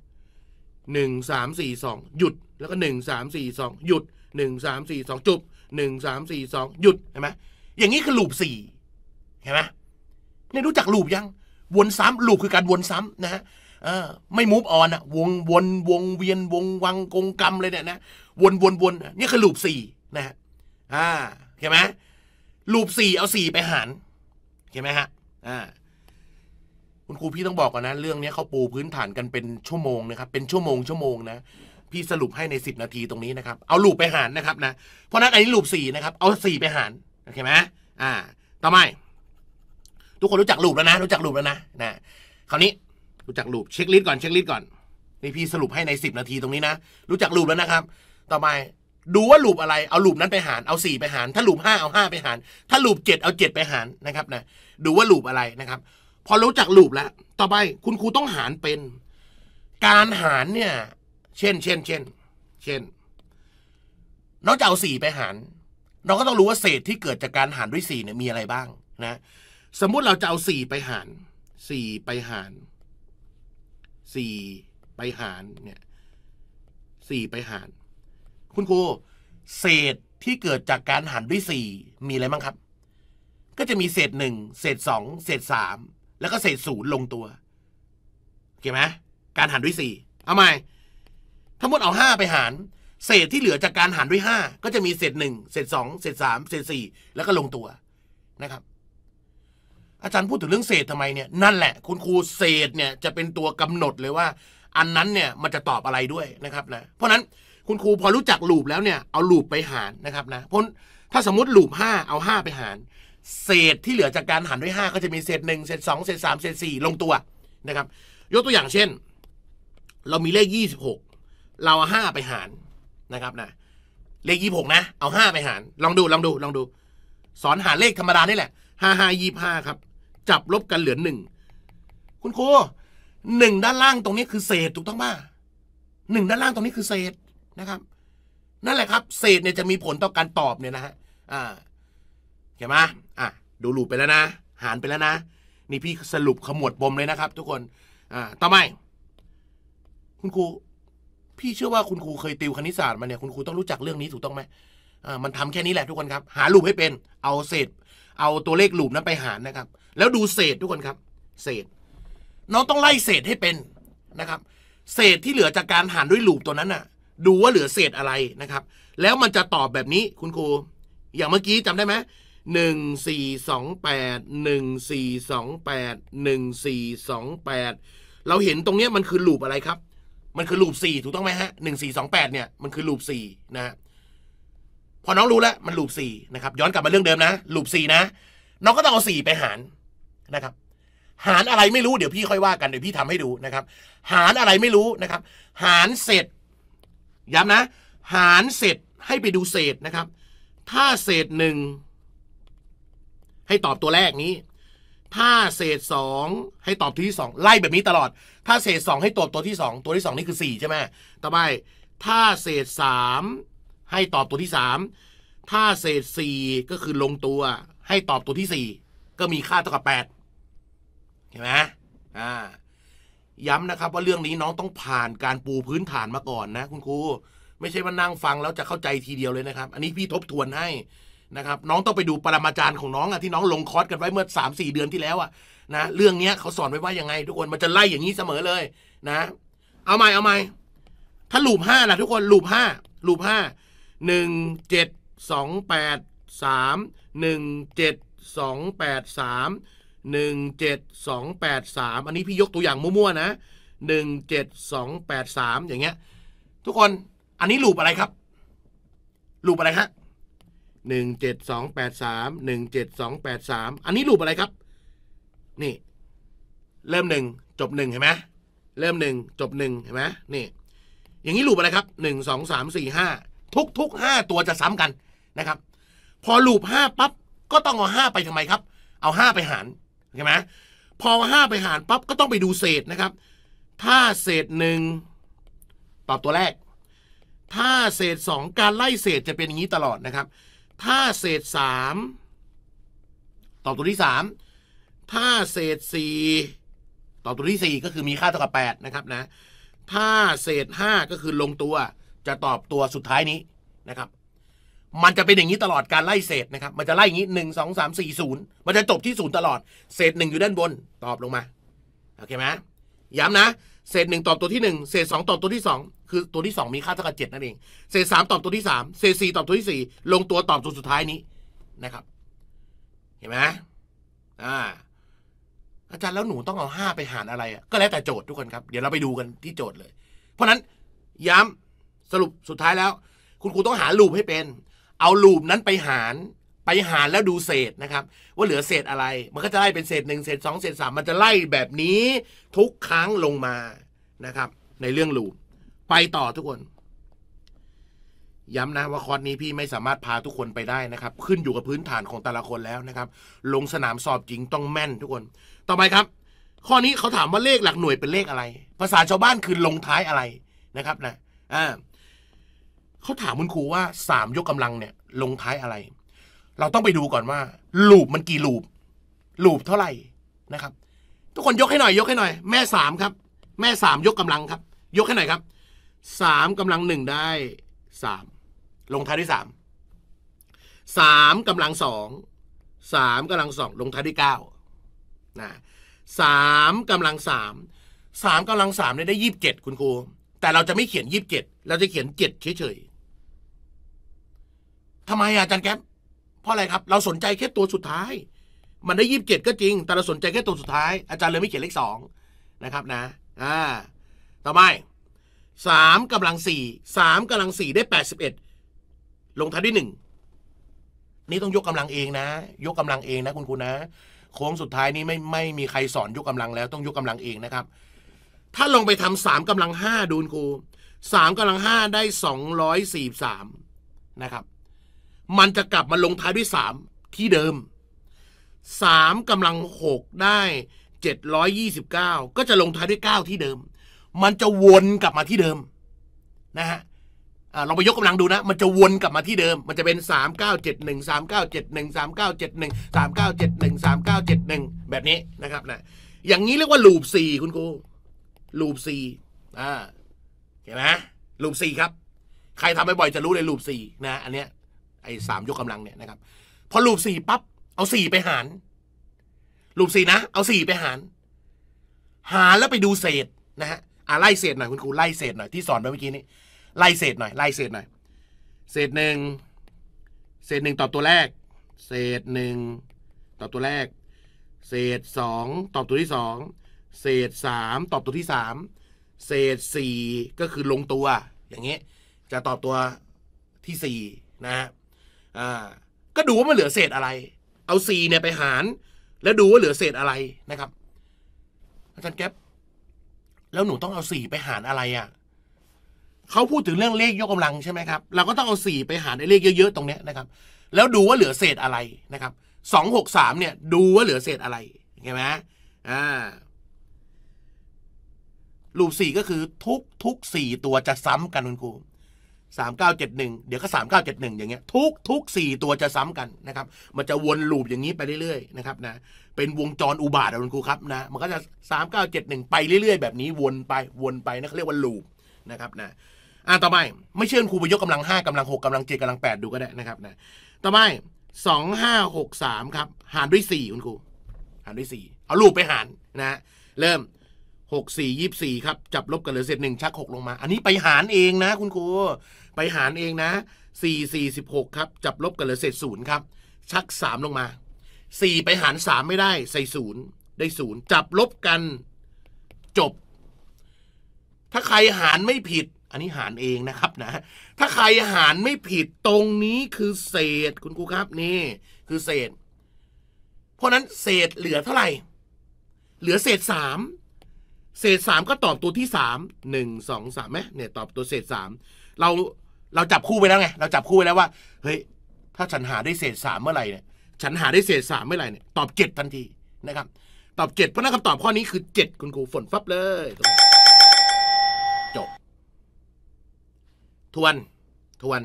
หนึ่งสามสี่สองหยุด แล้วก็หนึ่งสามสี่สองหยุดหนึ่งสามสี่สองจบหนึ่งสามสี่สองหยุดเห็นไหมอย่างนี้คือลูปสี่เห็นไหมเนี่ยรู้จักลูปยัง วนซ้ำลูปคือการวนซ้ำนะฮะไม่มูฟออนอะวงวนวงเวียน วง วังกงกรรมเลยเนี่ยนะวนวนวนนี่คือลูปสี่นะฮะอ่าเห็นไหมลูปสี่เอาสี่ไปหารเห็นไหมฮะอ่าคุณครูพี่ต้องบอกก่อนนะเรื่องนี้เขาปูพื้นฐานกันเป็นชั่วโมงนะครับเป็นชั่วโมงชั่วโมงนะ พี่สรุปให้ในสิบนาทีตรงนี้นะครับเอาลูปไปหารนะครับนะเพราะนั้นอันนี้ลูป่นะครับเอาสี่ไปหารโอเคไหมอ่าต่อไปทุกคนรู้จักลูปแล้วนะรู้จักลูปแล้วนะนะคราวนี้รู้จักลูปเช็คลิสต์ก่อนเช็คลิสต์ก่อนนี่พี่สรุปให้ในสิบนาทีตรงนี้นะรู้จักลูปแล้วนะครับ ต่อไปดูว่าลูปอะไร เอาลูปนั้นไปหารเอาสี่ไปหาร ถ้าลูปาเอาห้าไปหารถ้าลูปดเอาดไปหารนะครับนะดูว่าลูปอะไรนะครับพอรู้จักลูปแล้ว ต่อไปคุณครูต้องหารเป็น การหารเนี่ย เช่น เช่น เช่น เช่นนอกจะเอาสี่ไปหาร เราก็ต้องรู้ว่าเศษที่เกิดจากการหารด้วยสี่เนี่ยมีอะไรบ้างนะ สมมุติเราจะเอาสี่ไปหาร สี่ไปหาร สี่ไปหาร เนี่ย สี่ไปหาร คุณครูเศษที่เกิดจากการหารด้วยสี่มีอะไรบ้างครับ ก็จะมีเศษหนึ่ง เศษสอง เศษสามแล้วก็เศษศูนย์ลงตัว้าใจไหมการหารด้วยสี่เอาไหมทั้งหมดเอาห้าไปหาร เศษที่เหลือจากการหารด้วยห้า ก็จะมีเศษหนึ่งเศษสองเศษสาม เศษสี่ แล้วก็ลงตัวนะครับ อาจารย์พูดถึงเรื่องเศษทำไมเนี่ย นั่นแหละคุณครูเศษเนี่ย จะเป็นตัวกำหนดเลยว่า อันนั้นเนี่ยมันจะตอบอะไรด้วยนะครับนะ เพราะนั้นคุณครูพอรู้จักลูปแล้วเนี่ย เอาลูปไปหารนะครับนะ เพราะถ้าสมมติลูปห้า เอาห้าไปหารเศษที่เหลือจากการหารด้วย5ก็จะมีเศษ1เศษ2เศษ3เศษ4ลงตัวนะครับ ยกตัวอย่างเช่น เรามีเลข 26 เราเอา 5 ไปหารนะครับนะเลข 26 นะ เอา 5 ไปหาร ลองดูลองดูลองดู สอนหาเลขธรรมดานี่แหละ 5 5 25ครับ จับลบกันเหลือ1คุณครูหนึ่งด้านล่างตรงนี้คือเศษถูกต้องป่ะหนึ่งด้านล่างตรงนี้คือเศษนะครับ นั่นแหละครับ เศษเนี่ยจะมีผลต่อการตอบเนี่ยนะฮะอ่าเห็นไหมอ่ะดูลูปไปแล้วนะ หารไปแล้วนะ นี่พี่สรุปขมวดปมเลยนะครับ ทุกคน อ่าต่อไปคุณครู พี่เชื่อว่าคุณครูเคยติวคณิตศาสตร์มาเนี่ย คุณครูต้องรู้จักเรื่องนี้ถูกต้องไหมอ่า มันทำแค่นี้แหละทุกคนครับ หาลูปให้เป็น เอาเศษ เอาตัวเลขหลูมนั้นไปหารนะครับ แล้วดูเศษทุกคนครับ เศษ น้องต้องไล่เศษให้เป็นนะครับ เศษที่เหลือจากการหารด้วยหลูมตัวนั้นน่ะ ดูว่าเหลือเศษอะไรนะครับ แล้วมันจะตอบแบบนี้คุณครู อย่างเมื่อกี้จำได้ไหมหหหนนนึึ่่่่งงงงสสสสีีออแแปปดดึ่งสี่สองแปดเราเห็นตรงเนี้ยมันคือลูปอะไรครับ มันคือลูปสี่ถูกต้องไหมฮะหนึ่่งสสีองแปดเนี่ยมันคือลูปสี่นะพอน้องรู้แล้ว มันลูปสี่นะครับ ย้อนกลับมาเรื่องเดิมนะลูปสี่นะน้องก็ต้องเอาสี่ไปหารนะครับ หารอะไรไม่รู้เดี๋ยวพี่ค่อยว่ากันเดี๋ยวพี่ทำให้ดูนะครับ หารอะไรไม่รู้นะครับ หารเสร็จ ย้ำนะ หารเสร็จให้ไปดูเศษนะครับ ถ้าเศษหนึ่งให้ตอบตัวแรกนี้ ถ้าเศษสองให้ตอบตัวที่สองไล่แบบนี้ตลอด ถ้าเศษสองให้ตอบตัวที่สองตัวที่สองนี่คือสี่ใช่ไหมต่อไป ถ้าเศษสามให้ตอบตัวที่สาม ถ้าเศษสี่ก็คือลงตัวให้ตอบตัวที่สี่ก็มีค่าเท่ากับแปดเห็นไหมอ่า ย้ำนะครับ ว่าเรื่องนี้น้องต้องผ่านการปูพื้นฐานมาก่อนนะ คุณครูไม่ใช่ว่านั่งฟังแล้วจะเข้าใจทีเดียวเลยนะครับ อันนี้พี่ทบทวนให้นะครับน้องต้องไปดูปรมาจารย์ของน้องอ่ะที่น้องลงคอร์สกันไว้เมื่อ3 4เดือนที่แล้วอ่ะนะเรื่องนี้เขาสอนไว้ว่ายังไง ทุกคนมันจะไล่อย่างนี้เสมอเลย นะ เอาใหม่เอาใหม่ถ้าลูปห้าล่ะ ทุกคนลูปห้าลูปห้าหนึ่งเจ็ดสองแปดสามหนึ่งเจ็ดสองแปดสามหนึ่งเจ็ดสองแปดสามอันนี้พี่ยกตัวอย่างมั่วๆนะหนึ่งเจ็ดสองแปดสามอย่างเงี้ย ทุกคนอันนี้ลูปอะไรครับลูปอะไรฮะหนึ่งเจ็ดสองงงแแปปดดดสสสาามมหนึ่เจ็ออันนี้รูปอะไรครับนี่เริ่มหนึ่งจบหนึ่งเห็นไหมเริ่มหนึ่งจบหนึ่งเห็นไหมนี่อย่างนี้รูปอะไรครับหนึ่งงสสสอามี่ห้าทุกทุกห้าตัวจะซ้ำกันนะครับพอรูปาปั๊บก็ต้องเอาห้าไปทำไมครับ เอาห้าไปหารเห็นไหมพอห้าไปหารปั๊บก็ต้องไปดูเศษนะครับ ถ้าเศษหนึ่งตอบตัวแรก ถ้าเศษสองการไล่เศษจะเป็นอย่างนี้ตลอดนะครับถ้าเศษสามตอบตัวที่สาม ถ้าเศษสี่ตอบตัวที่สี่ก็คือมีค่าเท่ากับแปดนะครับนะถ้าเศษห้าก็คือลงตัวจะตอบตัวสุดท้ายนี้นะครับ มันจะเป็นอย่างนี้ตลอดการไล่เศษนะครับ มันจะไล่อย่างนี้หนึ่งสองสามสี่ศูนย์มันจะจบที่ศูนย์ตลอด เศษหนึ่งอยู่ด้านบนตอบลงมา โอเคไหมย้ำนะ เศษหนึ่งตอบตัวที่หนึ่งเศษสองตอบตัวที่สองคือตัวที่สองมีค่าเท่ากับเจ็ดนั่นเอง เศษสามตอบตัวที่สามเศษสี่ตอบตัวที่สี่ลงตัวตอบตัวสุดท้ายนี้นะครับ เห็นไหมอ่า อาจารย์แล้วหนูต้องเอาห้าไปหารอะไรอ่ะก็แล้ว แต่โจทย์ทุกคนครับ เดี๋ยวเราไปดูกันที่โจทย์เลย เพราะนั้นย้ำสรุปสุดท้ายแล้ว คุณครูต้องหาลูปให้เป็น เอาลูปนั้นไปหาร ไปหารแล้วดูเศษนะครับ ว่าเหลือเศษอะไร มันก็จะไล่เป็นเศษหนึ่งเศษสองเศษสามมันจะไล่แบบนี้ทุกครั้งลงมานะครับในเรื่องลูปไปต่อทุกคน ย้ำนะ ว่าคอร์สนี้พี่ไม่สามารถพาทุกคนไปได้นะครับ ขึ้นอยู่กับพื้นฐานของแต่ละคนแล้วนะครับ ลงสนามสอบจริงต้องแม่นทุกคน ต่อไปครับ ข้อนี้เขาถามว่าเลขหลักหน่วยเป็นเลขอะไร ภาษาชาวบ้านคือลงท้ายอะไรนะครับนะอ่าเขาถามคุณครูว่าสามยกกำลังเนี่ย ลงท้ายอะไร เราต้องไปดูก่อนว่าลูปมันกี่ลูปลูปเท่าไหร่นะครับ ทุกคนยกให้หน่อย ยกให้หน่อย แม่สามครับ แม่สามยกกำลังครับ ยกให้หน่อยครับสามกำลังหนึ่งได้สามลงท้ายด้วยสามสามกำลังสองสามกำลังสองลงท้ายด้วยเก้านะสามกำลังสามสามกำลังสามเนี่ยได้ยี่สิบเจ็ดคุณครูแต่เราจะไม่เขียนยี่สิบเจ็ดเราจะเขียนเจ็ดเฉยๆทำไมอาจารย์แก๊ปเพราะอะไรครับ เราสนใจแค่ตัวสุดท้าย มันได้ยี่สิบเจ็ดก็จริง แต่เราสนใจแค่ตัวสุดท้าย อาจารย์เลยไม่เขียนเลขสองนะครับนะอ่าต่อไปสามกำลังสี่สามกำลังสี่ได้แปดสิบเอ็ดลงท้ายด้วยหนึ่งนี่ต้องยกกำลังเองนะยกกำลังเองนะคุณครูนะโค้งสุดท้ายนี้ไม่ไม่มีใครสอนยกกำลังแล้วต้องยกกำลังเองนะครับถ้าลงไปทำสามกำลังห้าดูนครูสามกำลังห้าได้สองร้อยสี่สามนะครับมันจะกลับมาลงท้ายด้วยสามที่ เดิมสามกำลังหกได้เจ็ดร้อยยี่สิบเก้าก็จะลงท้ายด้วยเก้าที่เดิมมันจะวนกลับมาที่เดิม นะฮะเราไปยกกำลังดูนะ มันจะวนกลับมาที่เดิมมันจะเป็น 3 9 7 1 3 9 7 1 3 9 7 1 3 9 7 1 3 9 7 1แบบนี้นะครับนะอย่างนี้เรียกว่าลูปสี่คุณครูลูปสี่อ่าเห็นไหมลูปสี่ครับ ใครทำบ่อยๆจะรู้เลยลูปสี่นะอันเนี้ยไอ้สามยกกำลังเนี่ยนะครับพอลูปสี่ปั๊บเอาสี่ไปหารลูปสี่นะ เอาสี่ไปหาร หารแล้วไปดูเศษนะฮะอ่ะไล่เศษหน่อยคุณครูไล่เศษหน่อยที่สอนไปเมื่อกี้นี้ไล่เศษหน่อยไล่เศษหน่อยเศษหนึ่งเศษหนึ่งตอบตัวแรก เศษหนึ่งตอบตัวแรก เศษสองตอบตัวที่สองเศษสามตอบตัวที่สามเศษสี่ก็คือลงตัวอย่างนี้จะตอบตัวที่สี่นะฮะอ่าก็ดูว่ามันเหลือเศษอะไร เอาสี่เนี่ยไปหาร แล้วดูว่าเหลือเศษอะไรนะครับอาจารย์แก๊บแล้วหนูต้องเอาสี่ไปหารอะไรอะ่ะเขาพูดถึงเรื่องเลขยกกำลังใช่ไหมครับ เราก็ต้องเอาสี่ไปหารในเลขเยอะๆตรงเนี้ยนะครับ แล้วดูว่าเหลือเศษอะไรนะครับ สองหกสามเนี่ย ดูว่าเหลือเศษอะไรเห็นไหมอ่ารูปสี่ก็คือทุกทุกสี่ตัวจะซ้ำกันคุณครูสามเก้าเจ็ดหนึ่งเดี๋ยวก็สามเก้าเจ็ดหนึ่งอย่างเงี้ย ทุกทุกสี่ตัวจะซ้ำกันนะครับ มันจะวนลูปอย่างนี้ไปเรื่อยๆ นะครับ นะเป็นวงจรอุบาทคุณครูครับนะมันก็จะสามเก้าเจ็ดหนึ่งไปเรื่อยๆแบบนี้วนไปวนไปนะเขาเรียกว่าลูปนะครับนะอ่าต่อไปไม่เชื่อครูไปยกกำลังห้ากำลังหกกำลังเจ็ดกำลังแปดดูก็ได้นะครับนะต่อไปสองห้าหกสามครับ หารด้วยสี่คุณครู หารด้วยสี่เอาลูปไปหารนะ เริ่มหกสี่ยี่สี่ครับ จับลบกันเหลือเศษหนึ่งชักหกลงมา อันนี้ไปหารเองนะ คุณครูไปหารเองนะสี่สี่สิบหกครับจับลบกันเหลือเศษศูนย์ครับชักสามลงมาสี่ไปหารสามไม่ได้ ใส่ศูนย์ได้ศูนย์จับลบกันจบ ถ้าใครหารไม่ผิด อันนี้หารเองนะครับนะ ถ้าใครหารไม่ผิดตรงนี้คือ เศษคุณครูครับนี่ คือเศษ เพราะนั้นเศษเหลือเท่าไหร่ เหลือเศษสามเศษสามก็ตอบตัวที่สามหนึ่งสองสามไหมเนี่ย ตอบตัวเศษสามเราเราจับคู่ไปแล้วไง เราจับคู่ไปแล้วว่า เฮ้ย ถ้าฉันหาได้เศษสามเมื่อไหร่เนี่ยฉันหาได้เศษสามเมื่อไหร่เนี่ยตอบเจ็ดทันทีนะครับ ตอบเจ็ดเพราะนั่นคำตอบข้อนี้คือเจ็ดคุณครูฝนฟับเลย จบ ทวน ทวน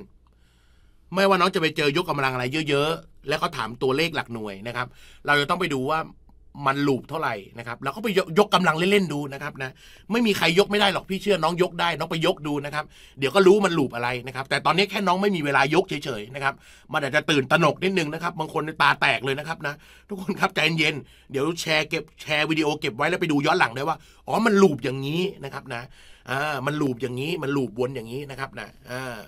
ไม่ว่าน้องจะไปเจอยกกำลังอะไรเยอะๆ แล้วเขาถามตัวเลขหลักหน่วยนะครับ เราจะต้องไปดูว่ามันลูบเท่าไหร่นะครับแล้วก็ไปยกกำลังเล่น ๆ ดูนะครับนะไม่มีใครยกไม่ได้หรอก พี่เชื่อน้องยกได้ น้องไปยกดูนะครับ เดี๋ยวก็รู้มันลูบอะไรนะครับ แต่ตอนนี้แค่น้องไม่มีเวลายกเฉยๆนะครับ มันอาจจะตื่นตระหนกนิดนึงนะครับ บางคนตาแตกเลยนะครับนะ ทุกคนครับใจเย็นเดี๋ยวแชร์เก็บแชร์วิดีโอเก็บไว้ แล้วไปดูย้อนหลังได้ว่า อ๋อมันลูบอย่างนี้นะครับนะอ่ามันลูบอย่างนี้ มันลูบวนอย่างนี้นะครับนะอ่า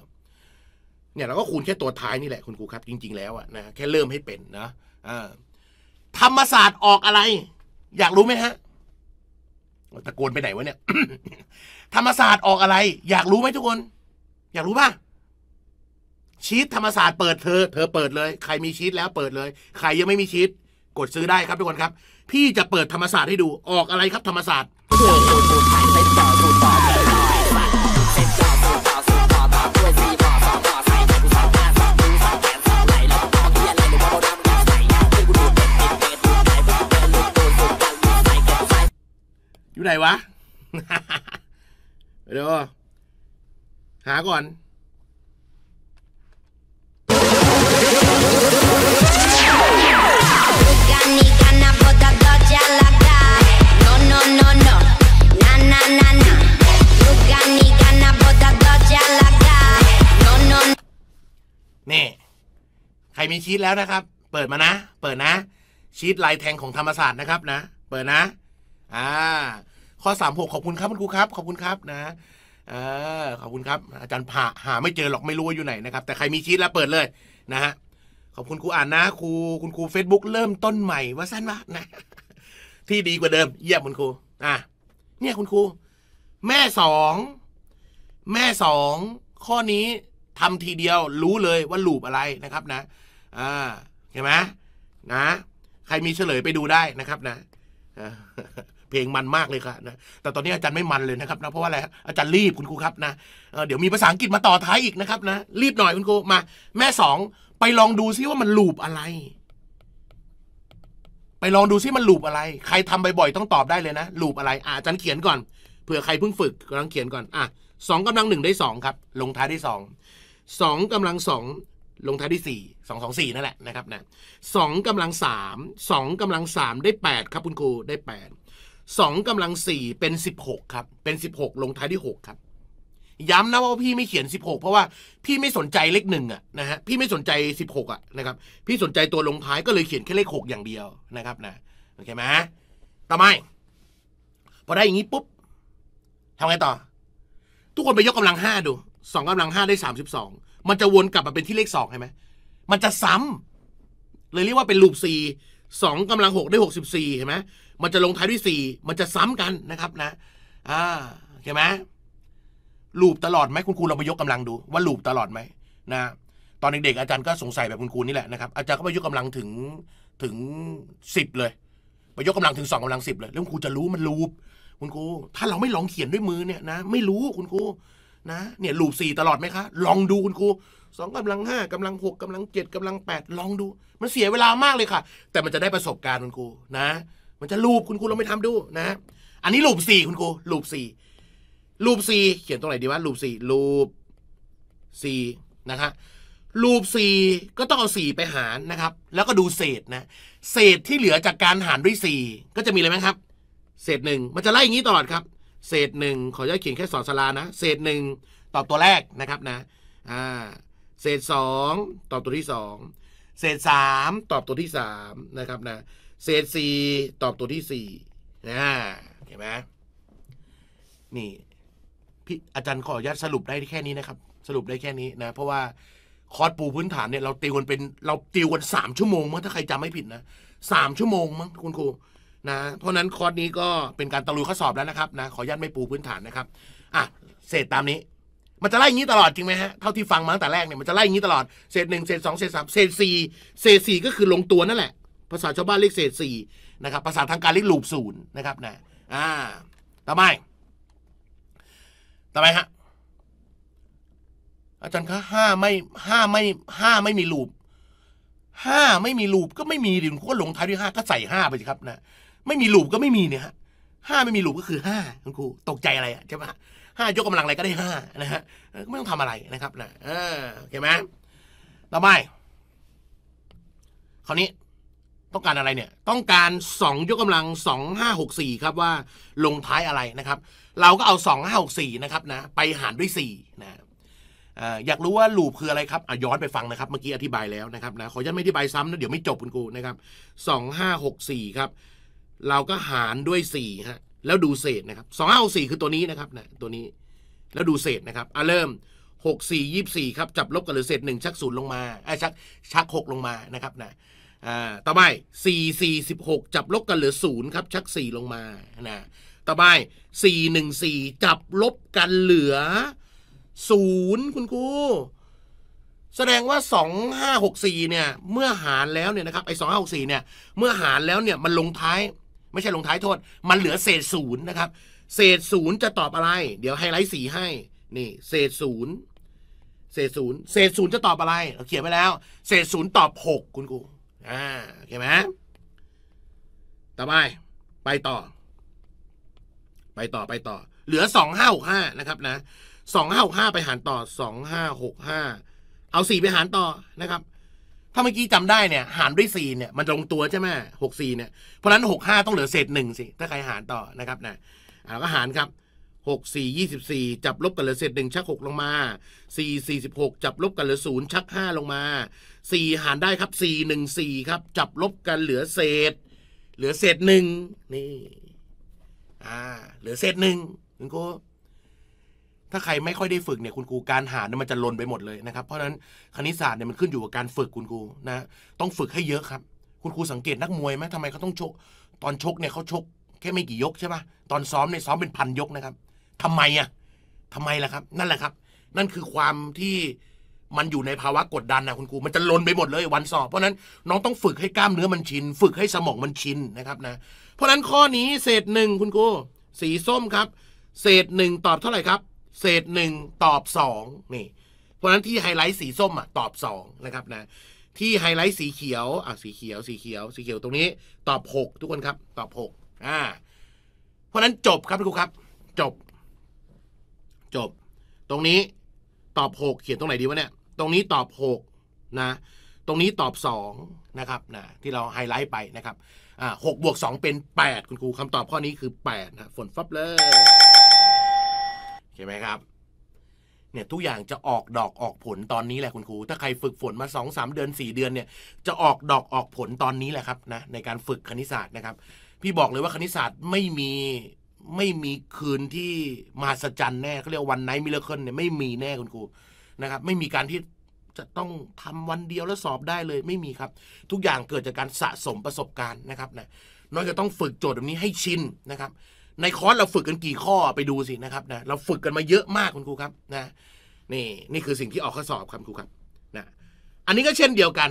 เนี่ยเราก็คูณแค่ตัวท้ายนี่แหละคุณครูครับจริง ๆแล้วอะนะแค่เริ่มให้เป็นนะอ่าธรรมศาสตร์ออกอะไร อยากรู้ไหมฮะตะโกนไปไหนวะเนี่ยธรรมศาสตร์ออกอะไร อยากรู้ไหมทุกคน อยากรู้ป่ะชีตธรรมศาสตร์เปิดเธอเธอเปิดเลย ใครมีชีตแล้วเปิดเลย ใครยังไม่มีชีตกดซื้อได้ครับทุกคนครับ พี่จะเปิดธรรมศาสตร์ให้ดูออกอะไรครับ ธรรมศาสตร์อยู่ไหนวะเดี๋ยวหาก่อน นี่ ใครมีชีตแล้วนะครับ เปิดมานะ เปิดนะ ชีตลายแทงของธรรมศาสตร์นะครับนะ เปิดนะอ่า ข้อสามหกขอบคุณครับคุณครูครับ ขอบคุณครับนะอขอบคุณครับ อาจารย์ผ่าหาไม่เจอหรอกไม่รู้อยู่ไหนนะครับแต่ใครมีชีตแล้วเปิดเลย นะฮะขอบคุณครูอ่านนะ ครูคุณครู Facebook เริ่มต้นใหม่ว่าสั้นมากนะที่ดีกว่าเดิม เยี่ยมคุณครูอ่ะเนี่ยคุณครู แม่สองแม่สองข้อนี้ทำทีเดียวรู้เลยว่าลูปอะไรนะครับนะอ่าเห็นไหมนะ ใครมีเฉลยไปดูได้นะครับ นะเพลงมันมากเลยค่ะนะ แต่ตอนนี้อาจารย์ไม่มันเลยนะครับนะ เพราะว่าอะไรอาจารย์รีบคุณครูครับนะเดี๋ยวมีภาษาอังกฤษมาต่อท้ายอีกนะครับนะ รีบหน่อยคุณครู มา แม่สองไปลองดูซิว่ามันลูบอะไร ไปลองดูซิมันลูบอะไร ใครทำบ่อยๆต้องตอบได้เลยนะลูบอะไร อาจารย์เขียนก่อน เผื่อใครเพิ่งฝึกกำลังเขียนก่อนอ่ะสองกำลังหนึ่งได้สองครับลงท้ายได้สองสองกำลังสองลงท้ายด้สี่สองสองสี่นั่นแหละนะครับนะสองกำลังสามสองกำลังสามได้แปดครับคุณครูได้แปดสองกำลังสี่เป็นสิบหกครับ เป็นสิบหกลงท้ายที่กครับ ย้ำนะว่าพี่ไม่เขียนสิบหกเพราะว่าพี่ไม่สนใจเลขหนึ่งอะนะฮะพี่ไม่สนใจสิบหกอะนะครับ พี่สนใจตัวลงท้ายก็เลยเขียนแค่เลขหกอย่างเดียวนะครับนะโอเคไหมต่อมปพอได้อย่างนี้ปุ๊บทำไงต่อ ทุกคนไปยกกำลังห้าดูสองกำลังห้าได้สามสสิบองมันจะวนกลับมาเป็นที่เลขสองใช่ไหมมันจะซ้ำเลยเรียกว่าเป็นลูปสสี่องกำลังหกได้หกสสิบี่เห็นไหมมันจะลงท้ายด้วยสี่ มันจะซ้ำกันนะครับนะ อ่าเข้าไหมลูปตลอดไหมคุณครูลองไปยกกำลังดูว่าลูปตลอดไหม นะ ตอนเด็กๆอาจารย์ก็สงสัยแบบคุณครูนี่แหละนะครับ อาจารย์ก็ไปยกกำลังถึงถึงสิบเลย ไปยกกำลังถึงสองกำลังสิบเลยแล้วคุณครูจะรู้มันลูป คุณครู ถ้าเราไม่ลองเขียนด้วยมือเนี่ยนะ ไม่รู้คุณครูนะ เนี่ยลูปสี่ตลอดไหมคะ ลองดูคุณครูสองกำลังห้ากำลังหกกำลังเจ็ดกำลังแปดลองดู มันเสียเวลามากเลยค่ะ แต่มันจะได้ประสบการณ์คุณครูนะมันจะลูปคุณครูลองไปทำดูนะฮะอันนี้ลูปสี่คุณครูลูปสี่ลูปสี่เขียนตรงไหนดีวะลูปสี่ลูปสี่นะัะลูปสี่ก็ต้องเอาสี่ไปหารนะครับ แล้วก็ดูเศษนะ เศษที่เหลือจากการหารด้วยสี่ก็จะมีอะไรไหมครับ เศษหนึ่งมันจะไล่อย่างนี้ตลอดครับ เศษหนึ่งขออนุญาตเขียนแค่สอนสลานะเศษหนึ่งตอบตัวแรกนะครับนะอ่าเศษสองตอบตัวที่สองเศษสามตอบตัวที่สามนะครับนะเศษสี่ตอบตัวที่สี่นะเห็นไหมนี่พี่อาจารย์ขออนุญาตสรุปได้แค่นี้นะครับ สรุปได้แค่นี้นะ เพราะว่าคอร์สปูพื้นฐานเนี่ย เราติวกันเป็น เราติวกันสามชั่วโมงมั้งถ้าใครจำไม่ผิดนะสามชั่วโมงมั้งคุณครูนะเพราะนั้นคอร์สนี้ก็เป็นการตะลุยข้อสอบแล้วนะครับนะขออนุญาตไม่ปูพื้นฐานนะครับอ่ะเศษตามนี้ มันจะไล่อย่างนี้ตลอดจริงไหมฮะเท่าที่ฟังมาตั้งแต่แรกเนี่ยมันจะไล่อย่างนี้ตลอดเศษหนึ่งเศษสองเศษสามเศษสี่เศษสี่ก็คือลงตัวนั่นแหละภาษาชาวบ้านเรียกเศษสี่นะครับภาษาทางการเรียกลูปศูนย์นะครับนะอ่าต่อไปต่อไปฮะอาจารย์คะห้าไม่ห้าไม่ห้าไม่มีลูปห้าไม่มีลูป ก็ไม่มีดิคุณก็ลงท้ายด้วยห้าก็ใส่ห้าไปสิครับนะ ไม่มีลูปก็ไม่มีเนี่ยฮะห้าไม่มีลูปก็คือห้าคุณครูตกใจอะไรอ่ะใช่ปะห้ายกกำลังอะไรก็ได้ห้านะฮะไม่ต้องทำอะไรนะครับนะเออเข้าไหมต่อไปคราวนี้ต้องการอะไรเนี่ยต้องการ 2 ยกกำลัง 2564 ครับว่าลงท้ายอะไรนะครับ เราก็เอา 2564นะครับนะไปหารด้วย4นะอยากรู้ว่าลูปคืออะไรครับอย้อนไปฟังนะครับ เมื่อกี้อธิบายแล้วนะครับนะขอยาตไม่อธิบายซ้ำนะเดี๋ยวไม่จบคุณครูนะครับ2564 ครับ เราก็หารด้วย4ฮะแล้วดูเศษนะครับ2564 คือตัวนี้นะครับนะตัวนี้แล้วดูเศษนะครับอ่ะเริ่ม 6 4 24ครับจับลบกันเหลือเศษ 1 ชักศูนย์ลงมาไอ้ชักชัก 6 ลงมานะครับนะอต่อไป4 4 16 จับลบกันเหลือศูนย์ครับ ชัก 4 ลงมานะต่อไป4 1 4จับลบกันเหลือศูนย์คุณครู แสดงว่า2564เนี่ย เมื่อหารแล้วเนี่ยนะครับไอ้2564เนี่ย เมื่อหารแล้วเนี่ยมันลงท้ายไม่ใช่ลงท้ายโทษ มันเหลือเศษศูนย์นะครับ เศษศูนย์จะตอบอะไร เดี๋ยวไฮไลท์สีให้ นี่เศษศูนย์เศษศูนย์เศษศูนย์จะตอบอะไรเราเขียนไปแล้ว เศษศูนย์ตอบ 6 คุณครู่าโอเคไหมต่อไป ไปต่อ ไปต่อ ไปต่อ เหลือสองห้าหกห้านะครับนะ สองห้าหกห้าไปหารต่อสองห้าหกห้า เอาสี่ไปหารต่อนะครับ ถ้าเมื่อกี้จำได้เนี่ย หารด้วยสี่เนี่ยมันลงตัวใช่ไหมหกสี่เนี่ย เพราะนั้นหกห้าต้องเหลือเศษหนึ่งสิ ถ้าใครหารต่อนะครับนะเราก็หารครับ หกสี่ยี่สิบสี่จับลบกันเหลือเศษหนึ่งชักหกลงมา สี่สี่สิบหกจับลบกันเหลือศูนย์ชักห้าลงมาสี่หารได้ครับสี่่หนึงสี่ครับ จับลบกันเหลือเศษ เหลือเศษหนึ่งนี่อ่าเหลือเศษหนึ่งคุณครูถ้าใครไม่ค่อยได้ฝึกเนี่ยคุณครูการหารเนี่ยมันจะลนไปหมดเลยนะครับเพราะฉะนั้นคณิตศาสตร์เนี่ยมันขึ้นอยู่กับการฝึกคุณครูนะต้องฝึกให้เยอะครับ คุณครูสังเกตนักมวยไหมทำไมเขาต้องชก ตอนชกเนี่ยเขาชก แค่ไม่กี่ยกใช่ปะตอนซ้อมเนี่ยซ้อมเป็นพันยกนะครับ ทำไมอ่ะทำไมล่ะครับ นั่นแหละครับ นั่นคือความที่มันอยู่ในภาวะกดดันนะคุณครูมันจะลนไปหมดเลยวันสอบเพราะนั้นน้องต้องฝึกให้กล้ามเนื้อมันชินฝึกให้สมองมันชินนะครับนะเพราะนั้นข้อนี้เศษหนึ่งคุณครูสีส้มครับ เศษหนึ่งตอบเท่าไหร่ครับ เศษหนึ่งตอบสองนี่เพราะนั้นที่ไฮไลท์สีส้มอ่ะ ตอบสองนะครับนะที่ไฮไลท์สีเขียวอ่ะสีเขียวสีเขียว สีเขียวตรงนี้ตอบหกทุกคนครับ ตอบหกอ่า เพราะนั้นจบครับคุณครูครับ จบ จบ ตรงนี้ ตอบหกเขียนตรงไหนดีวะเนี่ยตรงนี้ตอบ 6 นะ ตรงนี้ตอบ 2 นะครับนะที่เราไฮไลท์ไปนะครับหกบวกสองเป็น 8 คุณครูคำตอบข้อนี้คือ8นะฝนฟับเลยเข้าไหมครับ เนี่ยทุกอย่างจะออกดอกออกผลตอนนี้แหละคุณครู ถ้าใครฝึกฝนมา2อสเดือน 4 เดือนเนี่ยจะออกดอกออกผลตอนนี้แหละครับนะในการฝึกคณิตศาสตร์นะครับ พี่บอกเลยว่าคณิตศาสตร์ ไม่มีไม่มีคืนที่มหัศจรรย์แน่เขาเรียกวันไนท์มิเลเคิลเนี่ยไม่มีแน่คุณครูนะครับไม่มีการที่จะต้องทำวันเดียวแล้วสอบได้เลย ไม่มีครับ ทุกอย่างเกิดจากการสะสมประสบการณ์นะครับนะน้อยจะต้องฝึกโจทย์แบบนี้ให้ชินนะครับ ในคอร์สเราฝึกกันกี่ข้อไปดูสินะครับนะเราฝึกกันมาเยอะมากคุณครูครับนะนี่นี่คือสิ่งที่ออกข้อสอบครับครูครับนะอันนี้ก็เช่นเดียวกัน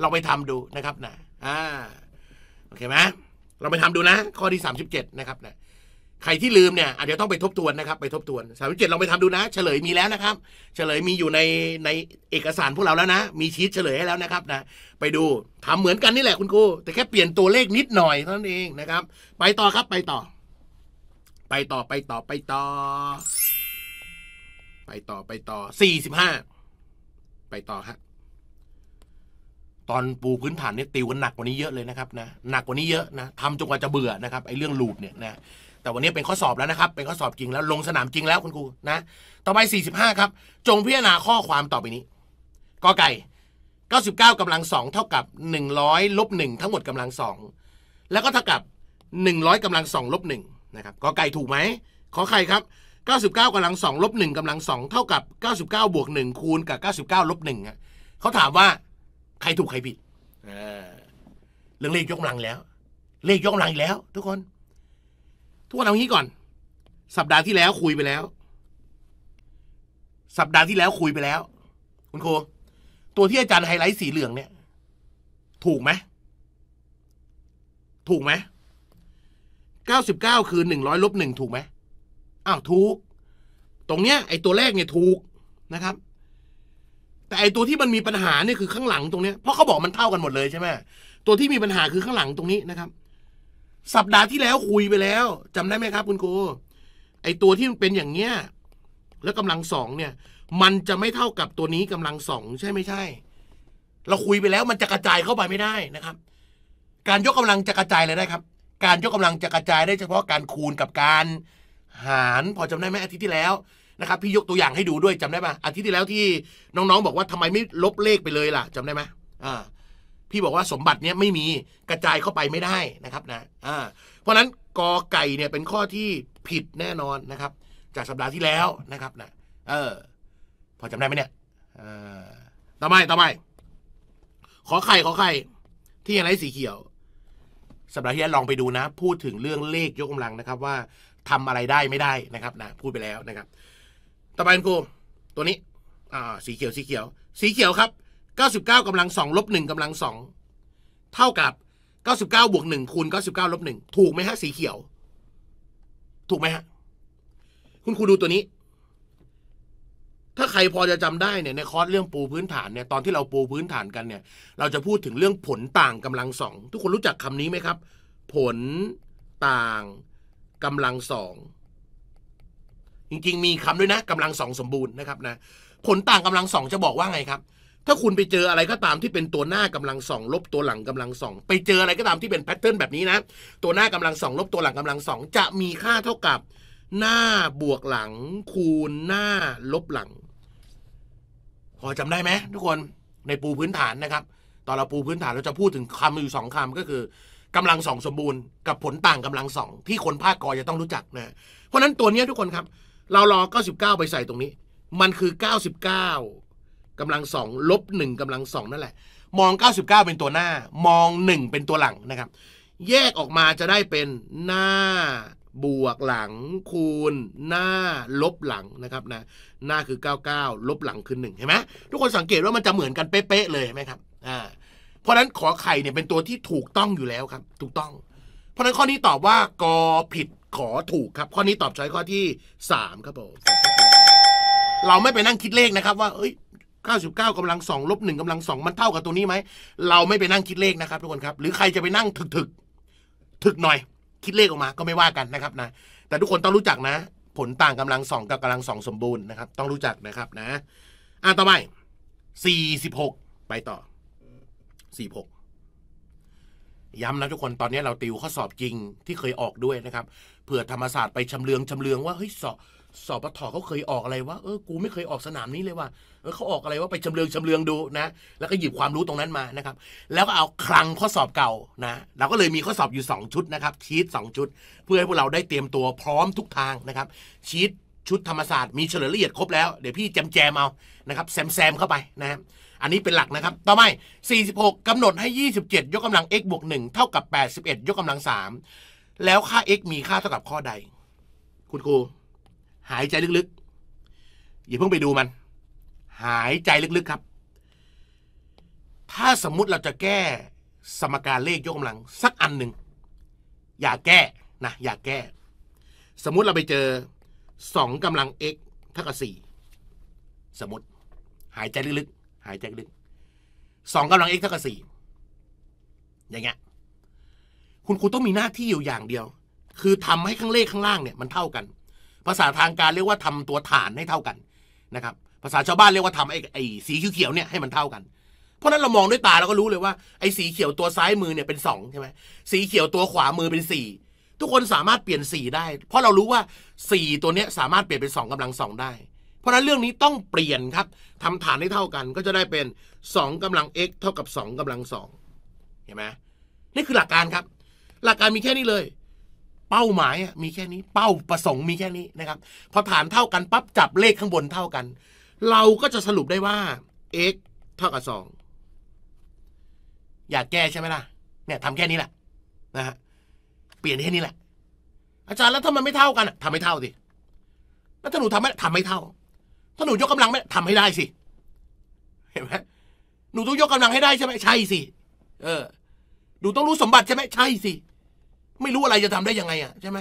เราไปทำดูนะครับนะอ่าโอเคไหมเราไปทำดูนะข้อที่ 37 นะครับนะใครที่ลืมเนี่ยอาจจะต้องไปทบทวนนะครับไปทบทวนสามเจ็ดลองไปทำดูนะ เฉลยมีแล้วนะครับ เฉลยมีอยู่ในในเอกสารพวกเราแล้วนะมีชีตเฉลยให้แล้วนะครับ นะไปดูทำเหมือนกันนี่แหละคุณครูแต่แค่เปลี่ยนตัวเลขนิดหน่อยเท่านั้นเองนะครับ ไปต่อครับ ไปต่อ ไปต่อไปต่อไปต่อ ไปต่อไปต่อสี่สิบห้าไปต่อครับตอนปูพื้นฐานเนี่ยติวกันหนักกว่านี้เยอะเลย นะครับนะหนักกว่านี้เยอะนะทำจนกว่าจะเบื่อนะครับไอ้เรื่องลูปเนี่ยนะแต่วันนี้เป็นข้อสอบแล้วนะครับ เป็นข้อสอบจริงแล้วลงสนามจริงแล้วคุณครูนะต่อไป 45 ครับ จงพิจารณาข้อความต่อไปนี้กอไก่ 99กำลังสองเท่ากับ 100 ลบ 1 ทั้งหมดกำลังสองแล้วก็เท่ากับ 100กำลังสองลบ1นะครับกอไก่ถูกไหมขอไข่ครับ 99กำลังสองลบ 1กำลังสองเท่ากับ 99 บวก 1 คูณกับ 99 ลบ1อ่ะเขาถามว่าใครถูกใครผิดเรื่องเลขยกกำลังแล้ว เลขยกกำลังแล้วทุกคนทุกคนเอางี้ก่อน สัปดาห์ที่แล้วคุยไปแล้ว สัปดาห์ที่แล้วคุยไปแล้ว คุณครูตัวที่อาจารย์ไฮไลท์สีเหลืองเนี่ย ถูกไหม ถูกไหมเก้าสิบเก้าคือหนึ่งร้อยลบหนึ่งถูกไหมอ้าวถูก ตรงเนี้ย ไอตัวแรกเนี่ยถูกนะครับ แต่ไอตัวที่มันมีปัญหาเนี่ยคือข้างหลังตรงเนี้ยเพราะเขาบอกมันเท่ากันหมดเลยใช่ไหมตัวที่มีปัญหาคือข้างหลังตรงนี้นะครับสัปดาห์ที่แล้วคุยไปแล้ว จำได้ไหมครับ คุณครูไอตัวที่มันเป็นอย่างเงี้ยแล้วกำลังสองเนี่ย มันจะไม่เท่ากับตัวนี้กำลังสองใช่ไม่ใช่ เราคุยไปแล้วมันจะกระจายเข้าไปไม่ได้นะครับ การยกกำลังจะกระจายเลยได้ครับ การยกกำลังจะกระจายได้เฉพาะการคูณกับการหาร พอจำได้ไหมอาทิตย์ที่แล้วนะครับ พี่ยกตัวอย่างให้ดูด้วยจำได้ปะอาทิตย์ที่แล้วที่น้องๆบอกว่าทำไมไม่ลบเลขไปเลยล่ะ จำได้ไหมอ่าพี่บอกว่าสมบัติเนี้ยไม่มีกระจายเข้าไปไม่ได้นะครับนะ อ่า เพราะนั้นกอไก่เนี่ยเป็นข้อที่ผิดแน่นอนนะครับ จากสัปดาห์ที่แล้วนะครับนะเออ พอจำได้ไหมเนี่ยเออต่อไปต่อไปขอไข่ขอไข่ที่ยังไรสีเขียว สัปดาห์ที่แล้วลองไปดูนะ พูดถึงเรื่องเลขยกกาลังนะครับ ว่าทำอะไรได้ไม่ได้นะครับ นะพูดไปแล้วนะครับต่อไปคุณครูตัวนี้ อ่า สีเขียวสีเขียวสีเขียวครับ99กำลัง2ลบ1กำลัง2เท่ากับ99บวก1คูณ99ลบ1ถูกไหมฮะสีเขียว ถูกไหมฮะคุณครูดูตัวนี้ ถ้าใครพอจะจำได้เนี่ยในคอร์สเรื่องปูพื้นฐานเนี่ยตอนที่เราปูพื้นฐานกันเนี่ยเราจะพูดถึงเรื่องผลต่างกำลังสอง ทุกคนรู้จักคำนี้ไหมครับ ผลต่างกำลังสองจริงๆ มีคำด้วยนะกำลังสองสมบูรณ์นะครับนะผลต่างกำลังสองจะบอกว่าไงครับถ้าคุณไปเจออะไรก็ตามที่เป็นตัวหน้ากำลังส่องลบตัวหลังกำลังส่องไปเจออะไรก็ตามที่เป็นแพทเทิร์นแบบนี้นะตัวหน้ากำลังส่องลบตัวหลังกำลังส่องจะมีค่าเท่ากับหน้าบวกหลัง คูณหน้าลบหลัง พอจำได้ไหมทุกคนในปูพื้นฐานนะครับตอนเราปูพื้นฐานเราจะพูดถึงคำอยู่สองคำก็คือกำลังสองสมบูรณ์กับผลต่างกำลังสองที่คนภาคกอจะต้องรู้จักนะเพราะนั้นตัวนี้ทุกคนครับเรารอ99ไปใส่ตรงนี้ มันคือ 99กำลังสองลบหนึ่งกำลังสองนั่นแหละ มอง 99 เป็นตัวหน้า มอง 1 เป็นตัวหลังนะครับ แยกออกมาจะได้เป็นหน้า บวกหลังคูณ หน้า ลบหลังนะครับนะหน้าคือ 99ลบหลังคือ1เห็นไหมทุกคนสังเกตว่ามันจะเหมือนกันเป๊ะเลยไหมครับอ่าเพราะนั้นขอไข่เนี่ยเป็นตัวที่ถูกต้องอยู่แล้วครับถูกต้อง เพราะนั้นข้อนี้ตอบว่ากอผิดขอถูกครับ ข้อนี้ตอบช้อยข้อที่3ครับผมเราไม่ไปนั่งคิดเลขนะครับ ว่าเอ้ย99กำลังสองลบหนึ่งกำลังสองมันเท่ากับตัวนี้ไหมเราไม่ไปนั่งคิดเลขนะครับทุกคนครับหรือใครจะไปนั่งถึกถึกถึกหน่อย คิดเลขออกมาก็ไม่ว่ากันนะครับนะแต่ทุกคนต้องรู้จักนะผลต่างกำลังสองกับกำลังสองสมบูรณ์นะครับต้องรู้จักนะครับนะอ่ะต่อไป46 ไปต่อ 46 ย้ำนะทุกคนตอนนี้เราติวข้อสอบจริงที่เคยออกด้วยนะครับเผื่อธรรมศาสตร์ไปชำเลืองชำเลืองว่าเฮ้ยสอบสอบปทเขาเคยออกอะไรวะเออกูไม่เคยออกสนามนี้เลยว่ะเออเขาออกอะไรวะไปจำเลืองจำเลืองดูนะ แล้วก็หยิบความรู้ตรงนั้นมานะครับ แล้วก็เอาคลังข้อสอบเก่านะ เราก็เลยมีข้อสอบอยู่ 2 ชุดนะครับชีตงชุด เพื่อให้พวกเราได้เตรียมตัวพร้อมทุกทางนะครับ ชีตชุดธรรมศาสตร์มีเฉลยละเอียดครบแล้ว เดี๋ยวพี่แจมแจมเอานะครับแซมแซมเข้าไปนะอันนี้เป็นหลักนะครับ ต่อไป46กำหนดให้ 27ยกกำลัง x บวก 1 เท่ากับ 81 ยกกำลัง 3แล้วค่า x มีค่าเท่ากับข้อใด คุณครูหายใจลึกๆ อย่าเพิ่งไปดูมัน หายใจลึกๆ ครับ ถ้าสมมุติเราจะแก้สมการเลขยกกำลังสักอันหนึ่ง อย่าแก้ นะ อย่าแก้ สมมุติเราไปเจอสองกำลัง x เท่ากับสี่สมมติ หายใจลึกๆ หายใจลึกสองกำลัง x เท่ากับสี่อย่างเงี้ย คุณครูต้องมีหน้าที่อยู่อย่างเดียว คือทำให้ข้างเลขข้างล่างเนี่ยมันเท่ากันภาษาทางการเรียกว่าทำตัวฐานให้เท่ากันนะครับภาษาชาวบ้านเรียกว่าทำไอ้ไอ้สีเขียวเนี่ยให้มันเท่ากัน เพราะนั้นเรามองด้วยตาเราก็รู้เลยว่าไอ้สีเขียวตัวซ้ายมือเนี่ยเป็นสองใช่ไหมสีเขียวตัวขวามือเป็นสี่ทุกคนสามารถเปลี่ยนสีได้ เพราะเรารู้ว่าสี่ตัวเนี้ยสามารถเปลี่ยนเป็นสองกำลังสองได้ เพราะนั้นเรื่องนี้ต้องเปลี่ยนครับทำฐานให้เท่ากันก็จะได้เป็น 2 กำลัง x เท่ากับ2กำลังสองเห็นไหมนี่คือหลักการครับ หลักการมีแค่นี้เลยเป้าหมายมีแค่นี้เป้าประสงค์มีแค่นี้นะครับ พอฐานเท่ากัน ปั๊บจับเลขข้างบนเท่ากัน เราก็จะสรุปได้ว่า x เท่ากับสองอยากแก้ใช่ไหมล่ะเนี่ยทำแค่นี้แหละนะฮะเปลี่ยนแค่นี้แหละ อาจารย์แล้วถ้ามันไม่เท่ากันทำไม่เท่าสิแล้วถ้าหนูทำไม่ทำไม่เท่า ถ้าหนูยกกำลังไม่ทำให้ได้สิเห็นไหมหนูต้องยกกำลังให้ได้ ใช่ไหมใช่สิเออหนูต้องรู้สมบัติใช่ไหมใช่สิไม่รู้อะไรจะทำได้ยังไงอ่ะใช่ไหม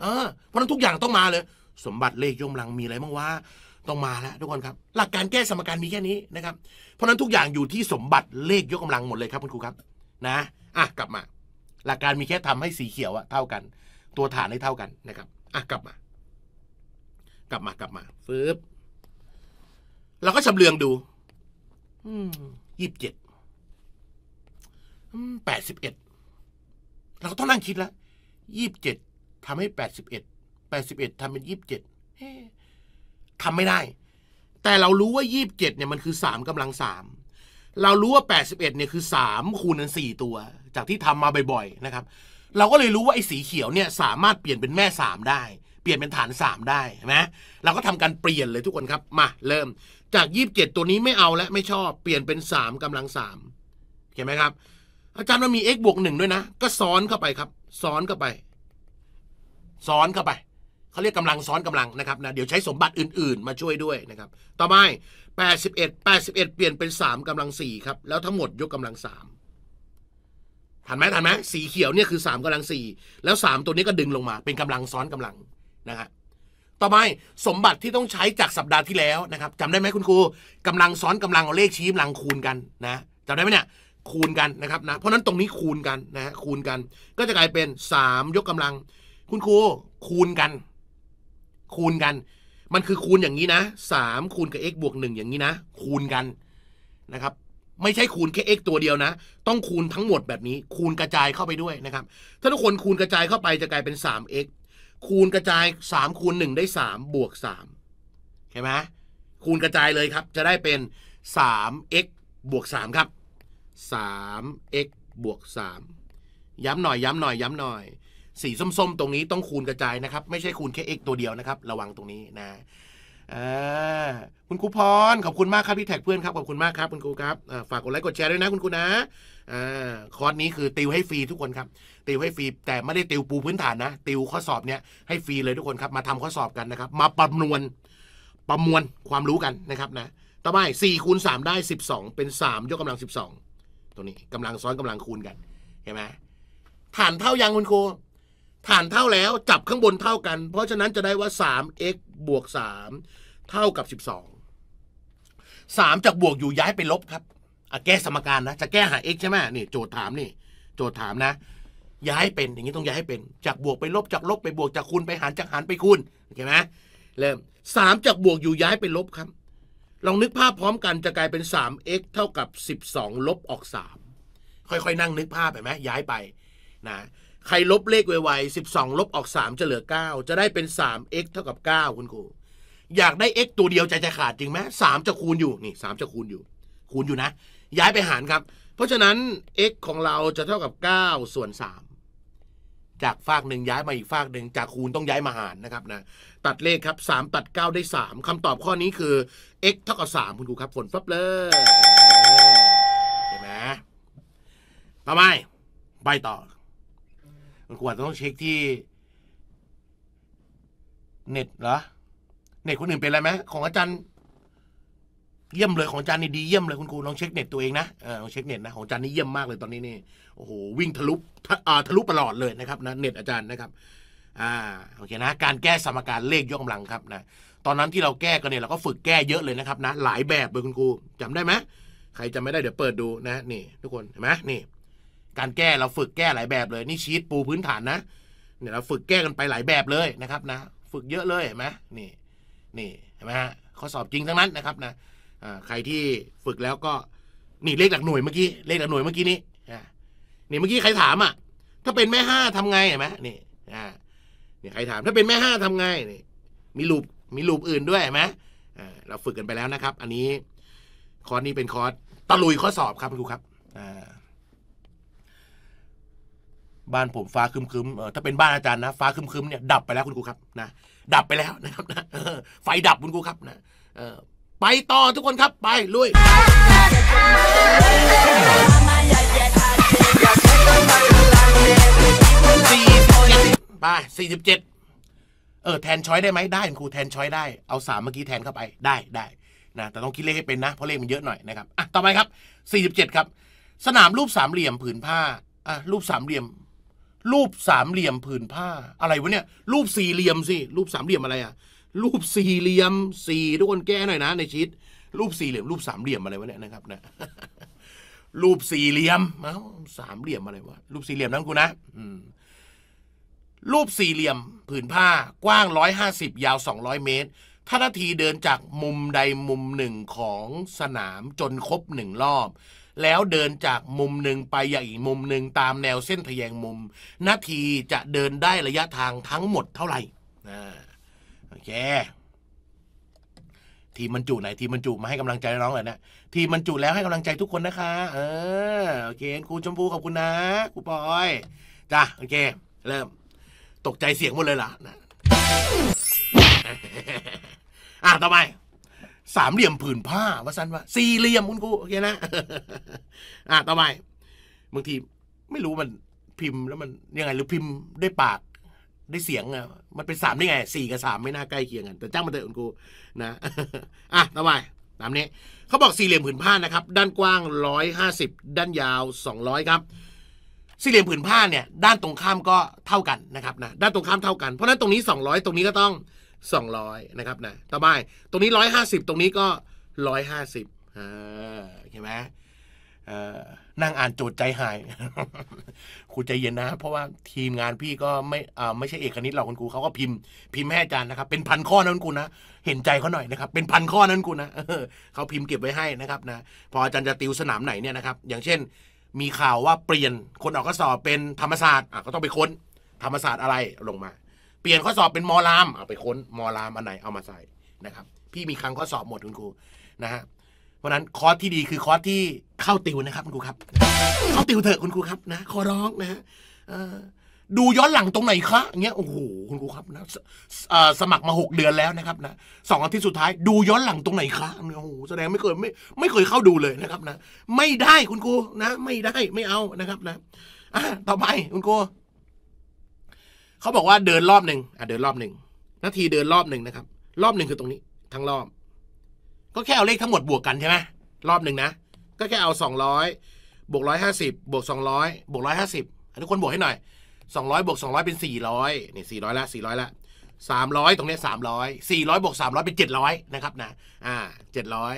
เออเพราะนั้นทุกอย่างต้องมาเลย สมบัติเลขยมหลังมีอะไรบ้างวะต้องมาแล้วทุกคนครับ หลักการแก้สมการมีแค่นี้นะครับ เพราะนั้นทุกอย่างอยู่ที่สมบัติเลขยกกำลังหมดเลยครับคุณครูครับ นะ อ่ะกลับมา หลักการมีแค่ทำให้สีเขียวอะเท่ากัน ตัวฐานให้เท่ากันนะครับอ่ะกลับมา กลับมากลับมาฟืบเราก็ชาเลืองดู อืมยี่สิบเจ็ดแปดสิบเอ็ดเราต้องนั่งคิดแล้ว ยี่สิบเจ็ดทำให้แปดสิบเอ็ดแปดสิบเอ็ดทำเป็นยี่สิบเจ็ดทำไม่ได้ แต่เรารู้ว่ายี่สิบเจ็ดเนี่ยมันคือสามกำลังสาม เรารู้ว่าแปดสิบเอ็ดเนี่ยคือสามคูณกัน่ตัว จากที่ทำมาบ่อย ๆนะครับ เราก็เลยรู้ว่าไอ้สีเขียวเนี่ย สามารถเปลี่ยนเป็นแม่สามได้ เปลี่ยนเป็นฐานสามได้ใช่ไหมเราก็ทำการเปลี่ยนเลยทุกคนครับ มาเริ่มจากยี่สิบเจ็ดตัวนี้ไม่เอาและไม่ชอบเปลี่ยนเป็นสามกำลังสามเห็นไหมครับอาจารย์มันมี x บวกหนึ่งด้วยนะ ก็ซ้อนเข้าไปครับ ซ้อนเข้าไป ซ้อนเข้าไป เขาเรียกกำลังซ้อนกำลังนะครับนะ เดี๋ยวใช้สมบัติอื่นๆ มาช่วยด้วยนะครับ ต่อไป81 81 เปลี่ยนเป็น 3กำลัง4ครับ แล้วทั้งหมด ยกกำลัง3ทันไหมทันไหมสีเขียวเนี่ยคือ3กำลัง4แล้ว 3 ตัวนี้ก็ดึงลงมา เป็นกำลังซ้อนกำลังนะฮะต่อไปสมบัติที่ต้องใช้จากสัปดาห์ที่แล้วนะครับจำได้ไหมคุณครูกำลังซ้อนกำลังเอาเลขชี้กำลังคูณกันนะจำได้ไหมเนี่ยคูณกันนะครับนะเพราะนั้นตรงนี้คูณกันนะฮะคูณกันก็จะกลายเป็นสามยกกำลังคุณครูคูณกัน คูณกัน มันคือคูณอย่างนี้นะสามคูณกับ x บวกหนึ่งอย่างนี้นะคูณกันนะครับไม่ใช่คูณแค่ x ตัวเดียวนะต้องคูณทั้งหมดแบบนี้ คูณกระจายเข้าไปด้วยนะครับถ้าทุกคนคูณกระจายเข้าไปจะกลายเป็นสา 3x คูณกระจายสามคูณหนึ่งได้สามบวกสาเใช่ไหมคูณกระจายเลยครับ จะได้เป็นสา 3x บวกสามครับ 3x บวก3ย้ำหน่อยย้ำหน่อยย้ำหน่อย สีส้มๆ ตรงนี้ต้องคูณกระจายนะครับ ไม่ใช่คูณแค่ x ตัวเดียวนะครับระวังตรงนี้นะคุณครูพรขอบคุณมากครับ พี่แท็กเพื่อนครับขอบคุณมากครับคุณครูครับฝากกดไลค์กดแชร์ด้วยนะคุณครูนะคอร์สนี้คือติวให้ฟรีทุกคนครับติวให้ฟรีแต่ไม่ได้ติวปูพื้นฐานนะ ติวข้อสอบเนี้ยให้ฟรีเลยทุกคนครับมาทำข้อสอบกันนะครับมาประมวลประมวลความรู้กันนะครับนะต่อไป4คูณ3ได้ 12 เป็น 3 ยกกำลัง 12ตัวนี้กำลังซ้อนกำลังคูณกันเห็นไหมฐานเท่ายังคุณครูฐานเท่าแล้วจับข้างบนเท่ากัน เพราะฉะนั้นจะได้ว่า 3x บวก3เท่ากับ12 3 จากบวกอยู่ย้ายไปลบครับอะแก้สมการนะจะแก้หา x ใช่ไหมนี่โจทย์ถามนี่ โจทย์ถามนะ ย้ายเป็นอย่างนี้ต้องย้ายให้เป็น จากบวกไปลบจากลบไปบวกจากคูณไปหารจากหารไปคูณเห็นไหมเริ่ม3จากบวกอยู่ย้ายไปลบครับลองนึกภาพพร้อมกันจะกลายเป็น 3x เท่ากับ12ลบออก 3 ค่อยๆ นั่งนึกภาพไปไหมย้ายไปนะใครลบเลขไวๆ12ลบออก 3 จะเหลือ 9 จะได้เป็น 3x เท่ากับ9คุณครูอยากได้ x ตัวเดียวใจจะขาดจริงไหม3 จะคูณอยู่นี่3 จะคูณอยู่ คูณอยู่นะ ย้ายไปหารครับ เพราะฉะนั้น x ของเราจะเท่ากับ9ส่วน 3 จากฝากหนึ่งย้ายมาอีกฝากหนึ่งจากคูณต้องย้ายมาหารนะครับนะตัดเลขครับ 3 ตัด 9 ได้ 3 คำตอบข้อนี้คือ x เท่ากับ3คุณครูครับฝนฟับเลยเห็นไหมทำไมใบต่อมันควรต้องเช็คที่ เน็ตเหรอเน็ตคนอื่นเป็นอะไรไหมของอาจารย์ เยี่ยมเลยของอาจารย์นี่ดี เยี่ยมเลยคุณครูลองเช็คเน็ตตัวเองนะเออลองเช็คเน็ตนะของอาจารย์นี่เยี่ยมมากเลยตอนนี้นี่โอ้โหวิ่งทะลุทะลุตลอดเลยนะครับนะเน็ตอาจารย์นะครับอ่าโอเค นะการแก้สมการเลขยกกาลังครับนะตอนนั้นที่เราแก้กันเนี่ยเราก็ฝึกแก้เยอะเลยนะครับนะ หลายแบบเลยคุณครูจำได้ไหมใครจำไม่ได้เดี๋ยวเปิดดูนะนี่ ทุกคนเห็นไหมนี่ การแก้เราฝึกแก้หลายแบบเลยนี่ชีตปูพื้นฐานนะเนี่ยเราฝึกแก้กันไปหลายแบบเลยนะครับนะ ฝึกเยอะเลยเห็นไหมนี่นี่เห็นไหมฮะข้อสอบจริงทั้งนั้นนะครับนะใครที่ฝึกแล้วก็นี่เลขหลักหน่วยเมื่อกี้ เลขหลักหน่วยเมื่อกี้นี้นี่เมื่อกี้ใครถามอ่ะถ้าเป็นแม่ห้าทำไงเห็นไหมนี่อ่าี่ยใครถามถ้าเป็นแม่ห้าทำไงนี่มีลูปมีลูปอื่นด้วยไหมเราฝึกกันไปแล้วนะครับ อันนี้คอร์สนี้เป็นคอร์สตะลุยข้อสอบครับครูครับ บ้านผมฟ้าคึมคึมถ้าเป็นบ้านอาจารย์นะ ฟ้าคึมคึมเนี่ยดับไปแล้วคุณครูครับนะ ดับไปแล้วนะครับนะไฟดับคุณครูครับนะไปต่อทุกคนครับ ไปลุยสไปสี่สิบเจ็ดเออแทนช้อยได้ไหมได้ครูแทนช้อยได้เอาสามเมื่อกี้แทนเข้าไปได้ได้นะ แต่ต้องคิดเลขให้เป็นนะ เพราะเลขมันเยอะหน่อยนะครับอ่ะต่อไปครับสี่สิบเจ็ดครับ สนามรูปสามเหลี่ยมผืนผ้าอ่ะรูปสามเหลี่ยม รูปสามเหลี่ยมผืนผ้าอะไรวะเนี่ยรูปสี่เหลี่ยมสิรูปสามเหลี่ยมอะไรอ่ะรูปสี่เหลี่ยมสี่ทุกคนแก้หน่อยนะ ในชีตรูปสี่เหลี่ยม รูปสามเหลี่ยมอะไรวะเนี่ยนะครับนะ รูปสี่เหลี่ยมเอ้าสามเหลี่ยมอะไรวะรูปสี่เหลี่ยมนั่นกูนะ อืมรูปสี่เหลี่ยมผืนผ้ากว้าง 150 ยาว 200 เมตร ถ้านาทีเดินจากมุมใดมุมหนึ่งของสนามจนครบหนึ่งรอบ แล้วเดินจากมุมหนึ่งไปยังอีกมุมหนึ่งตามแนวเส้นทแยงมุมนาทีจะเดินได้ระยะทางทั้งหมดเท่าไหร่โอเค ทีมบรรจุไหนทีมบรรจุมาให้กำลังใจน้องเลยนะ ทีมบรรจุแล้วให้กำลังใจทุกคนนะคะ เออโอเคครูชมพูขอบคุณนะครูปอย จ้ะโอเคเริ่มตกใจเสียงหมดเลยล่ะนะ อ่ะต่อไปสามเหลี่ยมผืนผ้า ว่าสั้นว่า สี่เหลี่ยมคุณครูโอเคนะ อ่ะต่อไป บางทีไม่รู้มันพิมพ์แล้วมันยังไงหรือพิมพ์ได้ปากได้เสียงอ่ะมันเป็นสามได้ไงสี่กับสามไม่น่าใกล้ เคียงกัน แต่จ้างมันเถอะคุณครูนะ อ่ะต่อไปตามนี้ เขาบอกสี่เหลี่ยมผืนผ้านะครับ ด้านกว้างร้อยห้าสิบด้านยาวสองร้อยครับสี่เหลี่ยมผืนผ้าเนี่ยด้านตรงข้ามก็เท่ากันนะครับนะด้านตรงข้ามเท่ากันเพราะนั้นตรงนี้ 200 ตรงนี้ก็ต้อง 200 นะครับนะต่อไปตรงนี้ 150 ตรงนี้ก็ 150อ่าเห็นไหมนั่งอ่านโจทย์ใจหายครูใจเย็นนะเพราะว่าทีมงานพี่ก็ไม่อไม่ใช่เอกคณิตหรอกคุณครูเขาก็พิมพ์พิมพ์ให้อาจารย์นะครับเป็นพันข้อนั้นคุณนะเห็นใจเขาหน่อยนะครับ เป็นพันข้อนั้นคุณนะเขาพิมพ์เก็บไว้ให้นะครับนะพออาจารย์จะติวสนามไหนเนี่ยนะครับ อย่างเช่นมีข่าวว่าเปลี่ยนคนออกข้อสอบเป็นธรรมศาสตร์อ่ะก็ต้องไปค้นธรรมศาสตร์อะไรลงมา เปลี่ยนข้อสอบเป็นมอรามเอาไปค้น มอรามอันไหนเอามาใส่นะครับ พี่มีครั้งข้อสอบหมดคุณครูนะฮะเพราะนั้นคอร์สที่ดีคือคอร์สที่เข้าติวนะครับคุณครูครับ เข้าติวเถอะคุณครูครับนะขอร้องนะฮะดูย้อนหลังตรงไหนคะเงี้ยโอ้โหคุณครูครับนะสมัครมาหกเดือนแล้วนะครับ นะสองอาทิตย์สุดท้ายดูย้อนหลังตรงไหนคะโอ้โหแสดงไม่เคยไม่ไม่เคยเข้าดูเลยนะครับ นะไม่ได้คุณครูนะไม่ได้ไม่เอานะครับนะอะต่อไปคุณครูเขาบอกว่าเดินรอบหนึ่งอ่ะเดินรอบหนึ่งนาทีเดินรอบหนึ่งนะครับ รอบหนึ่งคือตรงนี้ ทั้งรอบ ก็แค่เอาเลขทั้งหมดบวกกันใช่ไหมรอบหนึ่งนะก็แค่เอาสองร้อยบวกร้อยห้าสิบบวกสองร้อยบวกร้อยห้าสิบทุกคนบวกให้หน่อยสองร้อยบวกสองร้อยเป็นสี่ร้อยนี่สี่ร้อยละ้อยละ้อยตรงนี้สสามร้อยี่ร้อยบวกสามร้อยเป็นเจ็ดร้อยนะครับนะอ่าเจ็ดร้อย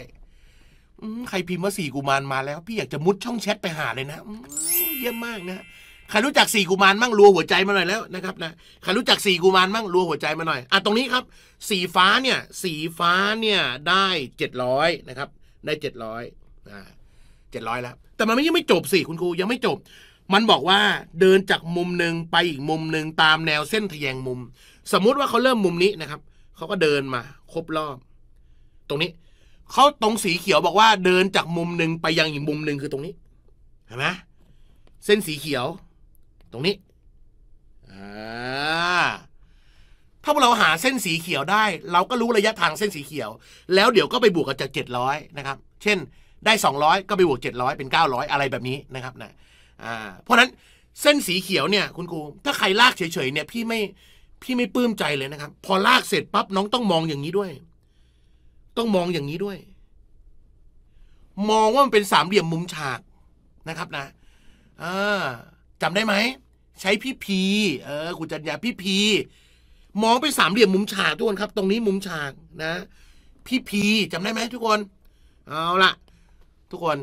ใครพิมพ์ว่าสี่กุมารมาแล้วพี่อยากจะมุดช่องแชทไปหาเลยนะเยี่ยมมากนะใครรู้จักสี่กุมารมั่งรัวหัวใจมาหน่อยแล้วนะครับนะใครรู้จักสี่กุมารมั่งรัวหัวใจมาหน่อยอ่ะตรงนี้ครับสีฟ้าเนี่ยสีฟ้าเนี่ยได้เจ็ดร้อยนะครับได้เจ็ดร้อยอ่าเจ็ดร้อยแล้วแต่มันไม่ยังไม่จบสิคุณครูยังไม่จบมันบอกว่าเดินจากมุมหนึ่งไปอีกมุมหนึ่งตามแนวเส้นทะแยงมุม สมมุติว่าเขาเริ่มมุมนี้นะครับ เขาก็เดินมาครบรอบตรงนี้ เขาตรงสีเขียวบอกว่าเดินจากมุมหนึ่งไปยังอีกมุมหนึ่งคือตรงนี้ เห็นไหมเส้นสีเขียว ตรงนี้อ่าถ้าเราหาเส้นสีเขียวได้ เราก็รู้ระยะทางเส้นสีเขียว แล้วเดี๋ยวก็ไปบวกกับจากเจ็ดร้อยนะครับ เช่น ได้สองร้อยก็ไปบวกเจ็ดร้อยเป็นเก้าร้อยอะไรแบบนี้นะครับ นะ่าเพราะนั้นเส้นสีเขียวเนี่ยคุณครูถ้าใครลากเฉยๆเนี่ยพี่ไม่พี่ไม่ปลื้มใจเลยนะครับพอลากเสร็จปั๊บน้องต้องมองอย่างนี้ด้วย ต้องมองอย่างนี้ด้วย มองว่ามันเป็นสามเหลี่ยมมุมฉากนะครับนะออจจำได้ไหมใช้พี่พี เออคุณจันยาพี่พีมองไปสามเหลี่ยมมุมฉากทุกคนครับ ตรงนี้มุมฉากนะพี่พีจำได้ไหมทุกคน เอาละทุกคน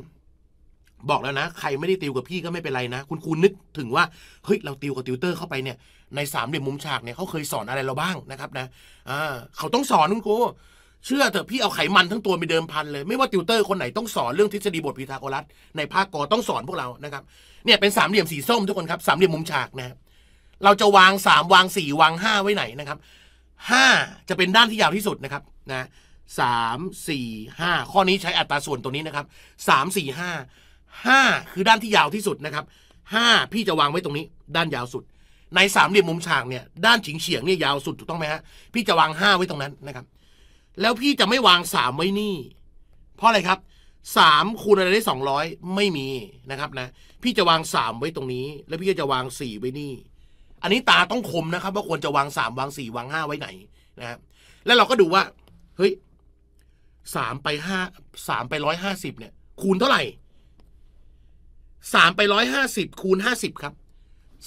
บอกแล้วนะใครไม่ได้ติวกับพี่ก็ไม่เป็นไรนะคุณครูนึกถึงว่าเฮ้ยเราติวกับติวเตอร์เข้าไปเนี่ย ในสามเหลี่ยมมุมฉากเนี่ยเขาเคยสอนอะไรเราบ้างนะครับนะอ่าเขาต้องสอนคุณครูเชื่อเถอะพี่เอาไขมันทั้งตัวไปเดิมพันเลย ไม่ว่าติวเตอร์คนไหนต้องสอนเรื่องทฤษฎีบทพีทาโกรัสในภาคกอต้องสอนพวกเรานะครับเนี่ยเป็นสามเหลี่ยมสีส้มทุกคนครับสามเหลี่ยมมุมฉากนะเราจะวางสามวางสี่วางห้าไว้ไหนนะครับห้าจะเป็นด้านที่ยาวที่สุดนะครับนะสามสี่ห้าข้อนี้ใช้อัตราส่วนตัวนี้นะครับสามสี่ห้าห้าคือด้านที่ยาวที่สุดนะครับห้าพี่จะวางไว้ตรงนี้ ด้านยาวสุดในสามเหลี่ยมมุมฉากเนี่ยด้านเฉียงเฉียงเนี่ยยาวสุดถูกต้องไหมฮะพี่จะวางห้าไว้ตรงนั้นนะครับแล้วพี่จะไม่วางสามไว้นี่ เพราะอะไรครับสามคูณอะไรได้สองร้อยไม่มีนะครับนะพี่จะวางสามไว้ตรงนี้ แล้วพี่ก็จะวางสี่ไว้นี่ อันนี้ตาต้องคมนะครับ ว่าควรจะวางสามวางสี่วางห้าไว้ไหนนะครับแล้วเราก็ดูว่า เฮ้ยสามไปห้าสามไปร้อยห้าสิบเนี่ย คูณเท่าไหร่สามไปร้อยห้าสิบคูณห้าสิบครับ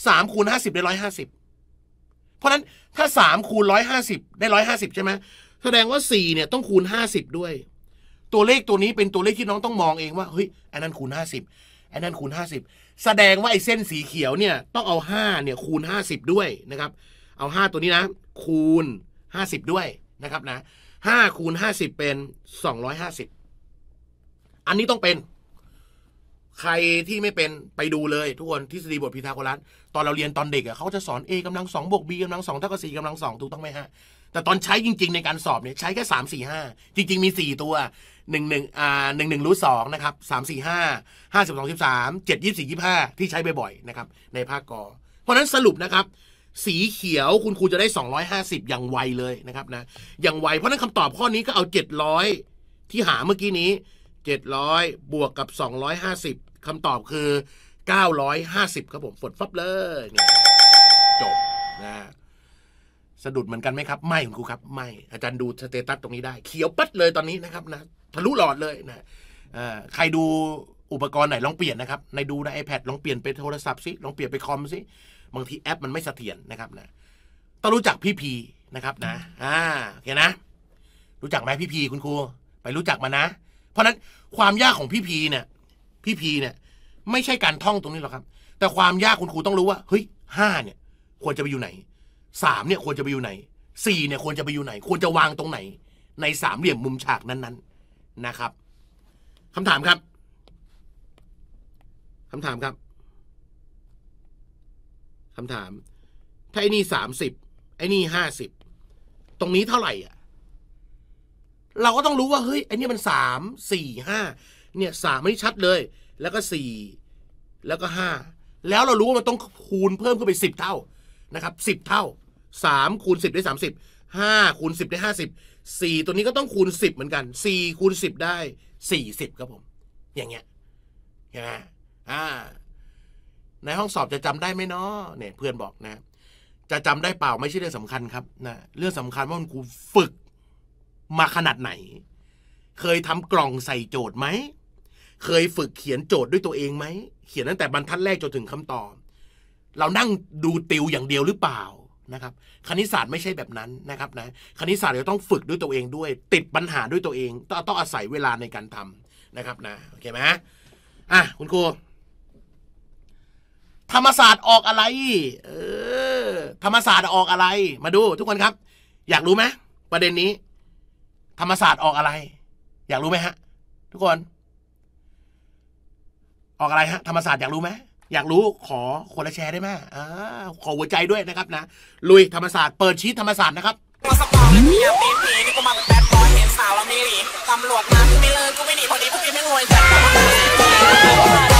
สามคูณห้าสิบได้ร้อยห้าสิบเพราะนั้นถ้าสามคูณร้อยห้าสิบได้ร้อยห้าสิบใช่ไหมแสดงว่าสี่เนี่ยต้องคูณห้าสิบด้วย ตัวเลขตัวนี้เป็นตัวเลขที่น้องต้องมองเอง ว่าเฮ้ยอันนั้นคูณห้าสิบอันนั้นคูณห้าสิบแสดงว่าไอ้เส้นสีเขียวเนี่ยต้องเอาห้าเนี่ยคูณห้าสิบด้วยนะครับ เอาห้าตัวนี้นะคูณห้าสิบด้วยนะครับนะห้าคูณห้าสิบเป็นสองร้อยห้าสิบอันนี้ต้องเป็นใครที่ไม่เป็นไปดูเลยทุกคนทฤษฎีบทพีทาโกรัสตอนเราเรียนตอนเด็กอะเขาจะสอน a กำลังสองบวก b กำลังสองเท่ากับสี่กำลังสองถูกต้องไหมฮะ แต่ตอนใช้จริงๆในการสอบเนี่ยใช้แค่สามสี่ห้าจริงๆมีสี่ตัวหนึ่งหนึ่งอ่าหนึ่งหนึ่งรูทสองนะครับสามสี่ห้าห้าสิบสองสิบสามเจ็ดยี่สี่ยี่ห้าที่ใช้บ่อยๆนะครับในภาคกอเพราะนั้นสรุปนะครับสีเขียวคุณครูจะได้สองร้อยห้าสิบอย่างไวเลยนะครับนะอย่างไวเพราะนั้นคำตอบข้อนี้ก็เอาเจ็ดร้อยที่หาเมื่อกี้นี้เจ็ดร้อยบวกกับสอองร้้ยหาสิบคำตอบคือ 950 ครับผมฝนฟับเลยเนี่ยจบนะสะดุดเหมือนกันไหมครับ ไม่คุณครูครับ ไม่ อาจารย์ดูสเตตัสตรงนี้ได้ เขียวปัดเลยตอนนี้นะครับนะ ทะลุหลอดเลยนะใครดูอุปกรณ์ไหนลองเปลี่ยนนะครับในดูใน iPad ลองเปลี่ยนไปโทรศัพท์สิลองเปลี่ยนไปคอมสิ บางทีแอปมันไม่เสถียรนะครับนะ ต้องรู้จักพี่พีนะครับนะอ่าโอเคนะรู้จักไหมพี่พีคุณครูไปรู้จักมานะ เพราะนั้นความยากของพี่พีเนี่ยพี่พีเนี่ย ไม่ใช่การท่องตรงนี้หรอกครับ แต่ความยากคุณครูต้องรู้ว่าเฮ้ยห้าเนี่ย ควรจะไปอยู่ไหนสามเนี่ย ควรจะไปอยู่ไหนสี่เนี่ย ควรจะไปอยู่ไหน ควรจะวางตรงไหน ในสามเหลี่ยมมุมฉากนั้นๆนะครับ คำถามครับ คำถามครับ คำถาม ถ้าไอ้นี่สามสิบไอ้นี่ห้าสิบตรงนี้เท่าไหร่อ่ะ เราก็ต้องรู้ว่าเฮ้ยไอ้นี่มันสามสี่ห้าเนี่ยสามไม่้ชัดเลย แล้วก็สี่แล้วก็ห้าแล้วเรารู้ว่ามันต้องคูณเพิ่มขึ้นไปสิบเท่านะครับสิบเท่าสามคูณสิบได้สามสิบห้าคูณสิบได้ห้าสิบสี่ตัวนี้ก็ต้องคูณสิบเหมือนกันสี่คูณสิบได้สี่สิบครับผม อย่างเงี้ยใช่ไหมอ่าในห้องสอบจะจำได้ไหมเนาะเนี่ย เพื่อนบอกนะ จะจำได้เปล่าไม่ใช่เรื่องสำคัญครับนะเรื่องสำคัญว่ามันคูฝึก มาขนาดไหน เคยทำกล่องใส่โจทย์ไหมเคยฝึกเขียนโจทย์ด้วยตัวเองไหม เขียนตั้งแต่บรรทัดแรกจนถึงคำตอบ เรานั่งดูติวอย่างเดียวหรือเปล่านะครับ คณิตศาสตร์ไม่ใช่แบบนั้นนะครับนะ คณิตศาสตร์เราต้องฝึกด้วยตัวเองด้วย ติดปัญหาด้วยตัวเองต้องต้องอาศัยเวลาในการทำนะครับนะ โอเคไหมอ่ะคุณครู ธรรมศาสตร์ออกอะไร เออ ธรรมศาสตร์ออกอะไร มาดู ทุกคนครับ อยากรู้ไหมประเด็นนี้ ธรรมศาสตร์ออกอะไร อยากรู้ไหมฮะทุกคนออกอะไรฮะธรรมศาสตร์อยากรู้ไหมอยากรู้ขอคนละแชร์ได้ไหมอ่า ขอหัวใจด้วยนะครับนะ ลุยธรรมศาสตร์เปิดชีตธรรมศาสตร์นะครับมรตาไม่หนีตำรวจมาไม่เลิกกูไม่หนีพอดีพวกกี่ไม่รวยจัด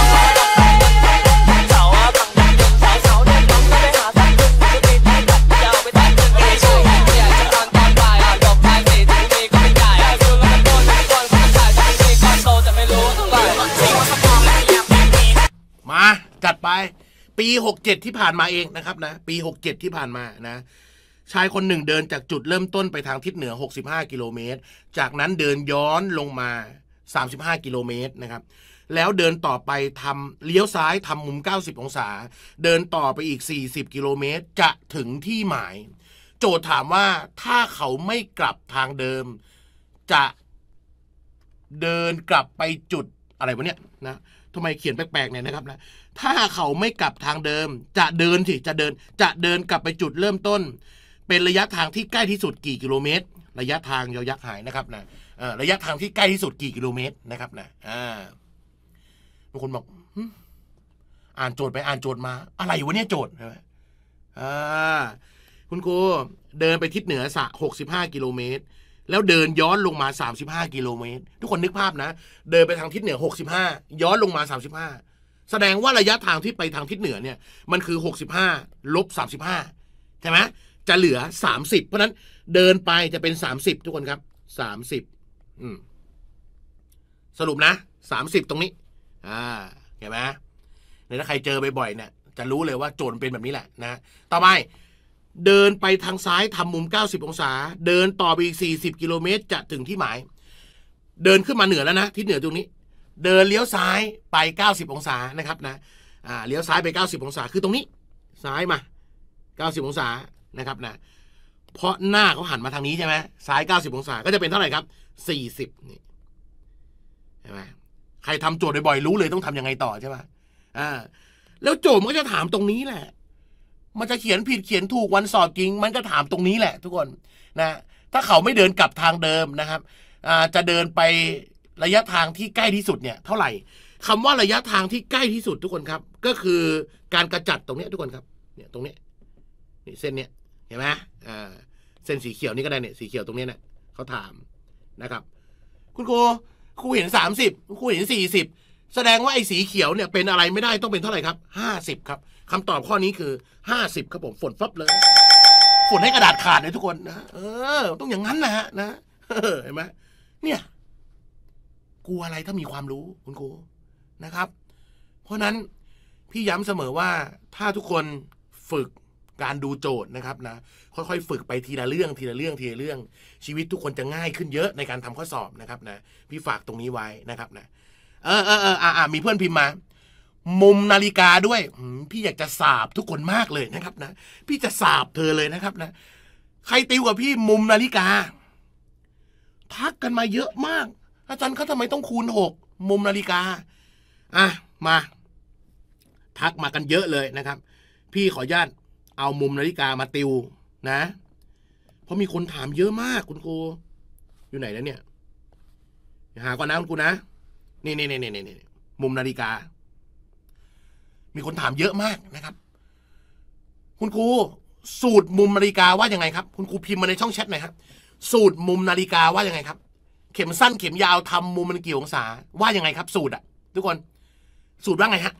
มาจัดไปปีหกเจ็ดที่ผ่านมาเองนะครับนะปีหกเจ็ดที่ผ่านมานะชายคนหนึ่งเดินจากจุดเริ่มต้นไปทางทิศเหนือหหกสิบ้ากิโลเมตร จากนั้นเดินย้อนลงมาสสามิบห้ากิโลเมตรนะครับ แล้วเดินต่อไปทำเลี้ยวซ้ายทำมุมเก้าสิบองศา เดินต่อไปอีกสสี่ิบกิโลเมตร จะถึงที่หมาย โจทย์ถามว่าถ้าเขาไม่กลับทางเดิมจะเดินกลับไปจุดอะไรวะเนี่ยนะทำไมเขียนแปลกๆเนี่ยนะครับนะถ้าเขาไม่กลับทางเดิม จะเดินสิจะเดิน จะเดินกลับไปจุดเริ่มต้น เป็นระยะทางที่ใกล้ที่สุดกี่กิโลเมตร ระยะทางยอยักษ์หายนะครับนะระยะทางที่ใกล้ที่สุดกี่กิโลเมตรนะครับ นะบางคนบอกอ่านโจทย์ไปอ่านโจทย์มา อะไรวะเนี่ยโจทย์ใช่ไหมคุณครู เดินไปทิศเหนือสะหกสิบห้ากิโลเมตรแล้วเดินย้อนลงมา35กิโลเมตร ทุกคนนึกภาพนะ เดินไปทางทิศเหนือ65ย้อนลงมา35แสดงว่าระยะทางที่ไปทางทิศเหนือเนี่ย มันคือ65ลบ35ใช่ไหมจะเหลือ30เพราะนั้นเดินไปจะเป็น30ทุกคนครับ30อืสรุปนะ30ตรงนี้ อ่าเห็นไหมในถ้าใครเจอบ่อยๆเนี่ยจะรู้เลยว่าโจรเป็นแบบนี้แหละ นะต่อไปเดินไปทางซ้ายทำมุม 90 องศา เดินต่อไปอีก40กิโลเมตรจะถึงที่หมาย เดินขึ้นมาเหนือแล้วนะที่เหนือตรงนี้ เดินเลี้ยวซ้ายไป 90องศานะครับนะเลี้ยวซ้ายไป90องศาคือตรงนี้ ซ้ายมา90องศานะครับนะเพราะหน้าเขาหันมาทางนี้ใช่ไหมซ้าย90องศาก็จะเป็นเท่าไหร่ครับ40นี่ใช่ไหมใครทำโจทย์บ่อยๆรู้เลยต้องทํำยังไงต่อใช่ไหมอ่าแล้วโจทย์มันก็จะถามตรงนี้แหละมันจะเขียนผิดเขียนถูกวันสอบจริงมันก็ถามตรงนี้แหละทุกคนนะถ้าเขาไม่เดินกลับทางเดิมนะครับจะเดินไประยะทางที่ใกล้ที่สุดเนี่ยเท่าไหร่ คำว่าระยะทางที่ใกล้ที่สุดทุกคนครับก็คือการกระจัดตรงนี้ทุกคนครับเนี่ยตรงนี้นี่เส้นเนี้ยเห็นไหมอ่าเส้นสีเขียวนี่ก็ได้เนี่ยสีเขียวตรงนี้เนี่ยเขาถามนะครับ คุณครูครูเห็นสามสิบครูเห็นสี่สิบแสดงว่าไอ้สีเขียวเนี่ยเป็นอะไรไม่ได้ต้องเป็นเท่าไหร่ครับห้าสิบครับคำตอบข้อนี้คือ 50 ครับผมฝนฟับเลย ฝนให้กระดาษขาดเลยทุกคนนะเออ ต้องอย่างนั้นนะฮะนะเห็นไหมเนี่ย กลัวอะไรถ้ามีความรู้คุณครูนะครับ เพราะนั้นพี่ย้ำเสมอว่า ถ้าทุกคนฝึกการดูโจทย์นะครับ นะค่อยๆ ฝึกไปทีละเรื่องทีละเรื่อง ทีละเรื่อง ชีวิตทุกคนจะง่ายขึ้นเยอะในการทำข้อสอบนะครับ นะพี่ฝากตรงนี้ไว้นะครับนะเออเออเอออ่ามีเพื่อนพิมพ์มามุมนาฬิกาด้วยพี่อยากจะสาบทุกคนมากเลยนะครับ นะพี่จะสาบเธอเลยนะครับ นะใครติวกับพี่มุมนาฬิกา ทักกันมาเยอะมาก อาจารย์เขาทำไมต้องคูณหกมุมนาฬิกาอ่ะมา ทักมากันเยอะเลยนะครับ พี่ขออนุญาตเอามุมนาฬิกามาติว นะ เพราะมีคนถามเยอะมากคุณครู อยู่ไหนแล้วเนี่ยหาก่อนนะคุณครูนะ นี่นี่นี่นี่นี่มุมนาฬิกามีคนถามเยอะมากนะครับ คุณครูสูตรมุม นาฬิกาว่ายังไงครับ คุณครูพิมพ์มาในช่องแชทหน่อยครับ สูตรมุมนาฬิกาว่ายังไงครับ เข็มสั้นเข็มยาวทำมุมมันกี่องศาว่ายังไงครับ สูตรอะทุกคน สูตรว่าไงฮะ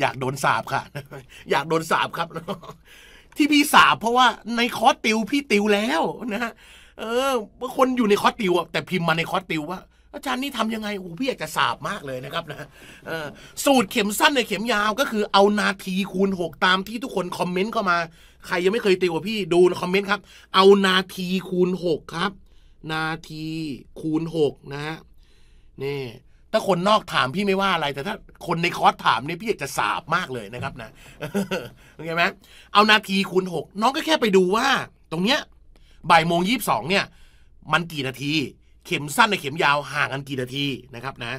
อยากโดนสาบค่ะอยากโดนสาบครับที่พี่สาบเพราะว่าในคอร์สติวพี่ติวแล้ว นะฮะเออคนอยู่ในคอร์สติวแต่พิมพ์มาในคอร์สติวว่าอาจารย์นี่ทำยังไงโอ้พี่อยากจะสาบมากเลยนะครับ นะสูตรเข็มสั้นในเข็มยาวก็คือ เอานาทีคูณ6ตามที่ทุกคนคอมเมนต์เข้ามา ใครยังไม่เคยติวพี่ดูคอมเมนต์ครับ เอานาทีคูณ6ครับ นาทีคูณ6นะฮะนี่ ถ้าคนนอกถามพี่ไม่ว่าอะไร แต่ถ้าคนในคอร์สถามเนี่ยพี่อยากจะสาบมากเลยนะครับ นะโอเคไหมเอานาทีคูณ6น้องก็แค่ไปดูว่า ตรงเนี้ยบ่ายโมงยีสิบองเนี่ย มันกี่นาทีเข็มสั้นกับเข็มยาวห่างกันกี่นาทีนะครับ นะ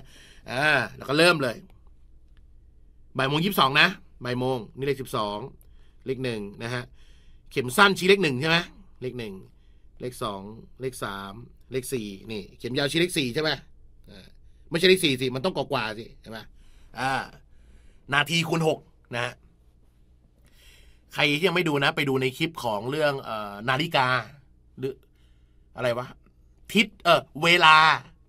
อ่าแล้วก็เริ่มเลยบ่ายโมงยี่สิบสองนะบ่ายโมงนี่เลขสิบสองเลขหนึ่งนะฮะเข็มสั้นชี้เลขหนึ่งใช่ไหมเลขหนึ่งเลขสองเลขสามเลขสี่นี่ เข็มยาวชี้เลขสี่ใช่ไหมอ่าไม่ใช่เลขสี่สิมันต้องกว่ากว่าสิใช่ไหมอ่านาทีคูณหกนะฮะใครที่ยังไม่ดูนะ ไปดูในคลิปของเรื่องอนาฬิกาหรือ อะไรวะทิศเออเวลา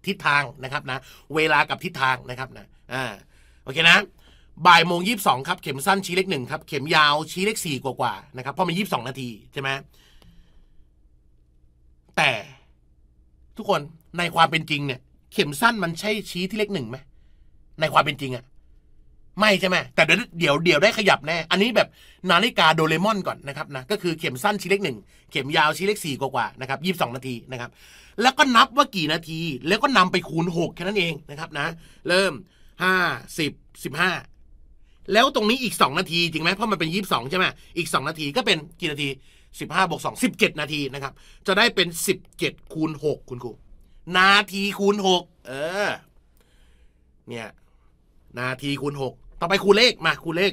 ทิศทาง นะครับ นะ เวลากับทิศทาง นะครับ นะ อ่า โอเค นะบ่ายโมงยีสิบอง ครับ เข็มสั้น ชี้เลขหนึ่งครับ เข็มยาว ชี้เลขสี่กว่าๆนะครับ เพราะมันยีสิบองนาทีใช่ไหมแต่ทุกคน ในความเป็นจริง เนี่ย เข็มสั้นมันใช่ชี้ที่เลขหนึ่งไหมในความเป็นจริงอะไม่ใช่ไหมแต่เดี๋ยวเดี๋ยวเดี๋ยวได้ขยับแน่อันนี้แบบนาฬิกาโดเรมอนก่อนนะครับนะก็คือเข็มสั้นชิ้นเล็กหนึ่งเข็มยาวชิ้นเล็กสี่กว่านะครับยี่บสองนาทีนะครับแล้วก็นับว่ากี่นาที แล้วก็นำไปคูณหกแค่นั้นเองนะครับนะเริ่มห้าสิบสิบห้าแล้วตรงนี้อีกสองนาทีจริงไหมเพราะมันเป็นยี่บสองใช่ไหมอีกสองนาทีก็เป็นกี่นาทีสิบห้าบวกสองสิบเจ็ดนาทีนะครับจะได้เป็นสิบเจ็ดคูณหกคุณครูนาทีคูณหกเออเนี่ยนาทีคูณหกต่อไปคูเลขมาคูเลข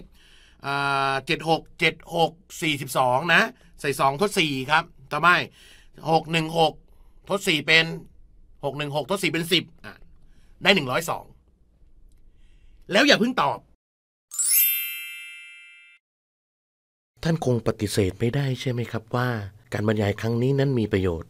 เจ็ดหกเจ็ดหกสี่สิบสองนะใส่สองทดสี่ครับ ต่อไปหกหนึ่งหกทดสี่เป็นหกหนึ่งหกทดสี่เป็นสิบอ่ะได้หนึ่งร้อยสองแล้วอย่าเพิ่งตอบ ท่านคงปฏิเสธไม่ได้ใช่ไหมครับว่าการบรรยายครั้งนี้นั้นมีประโยชน์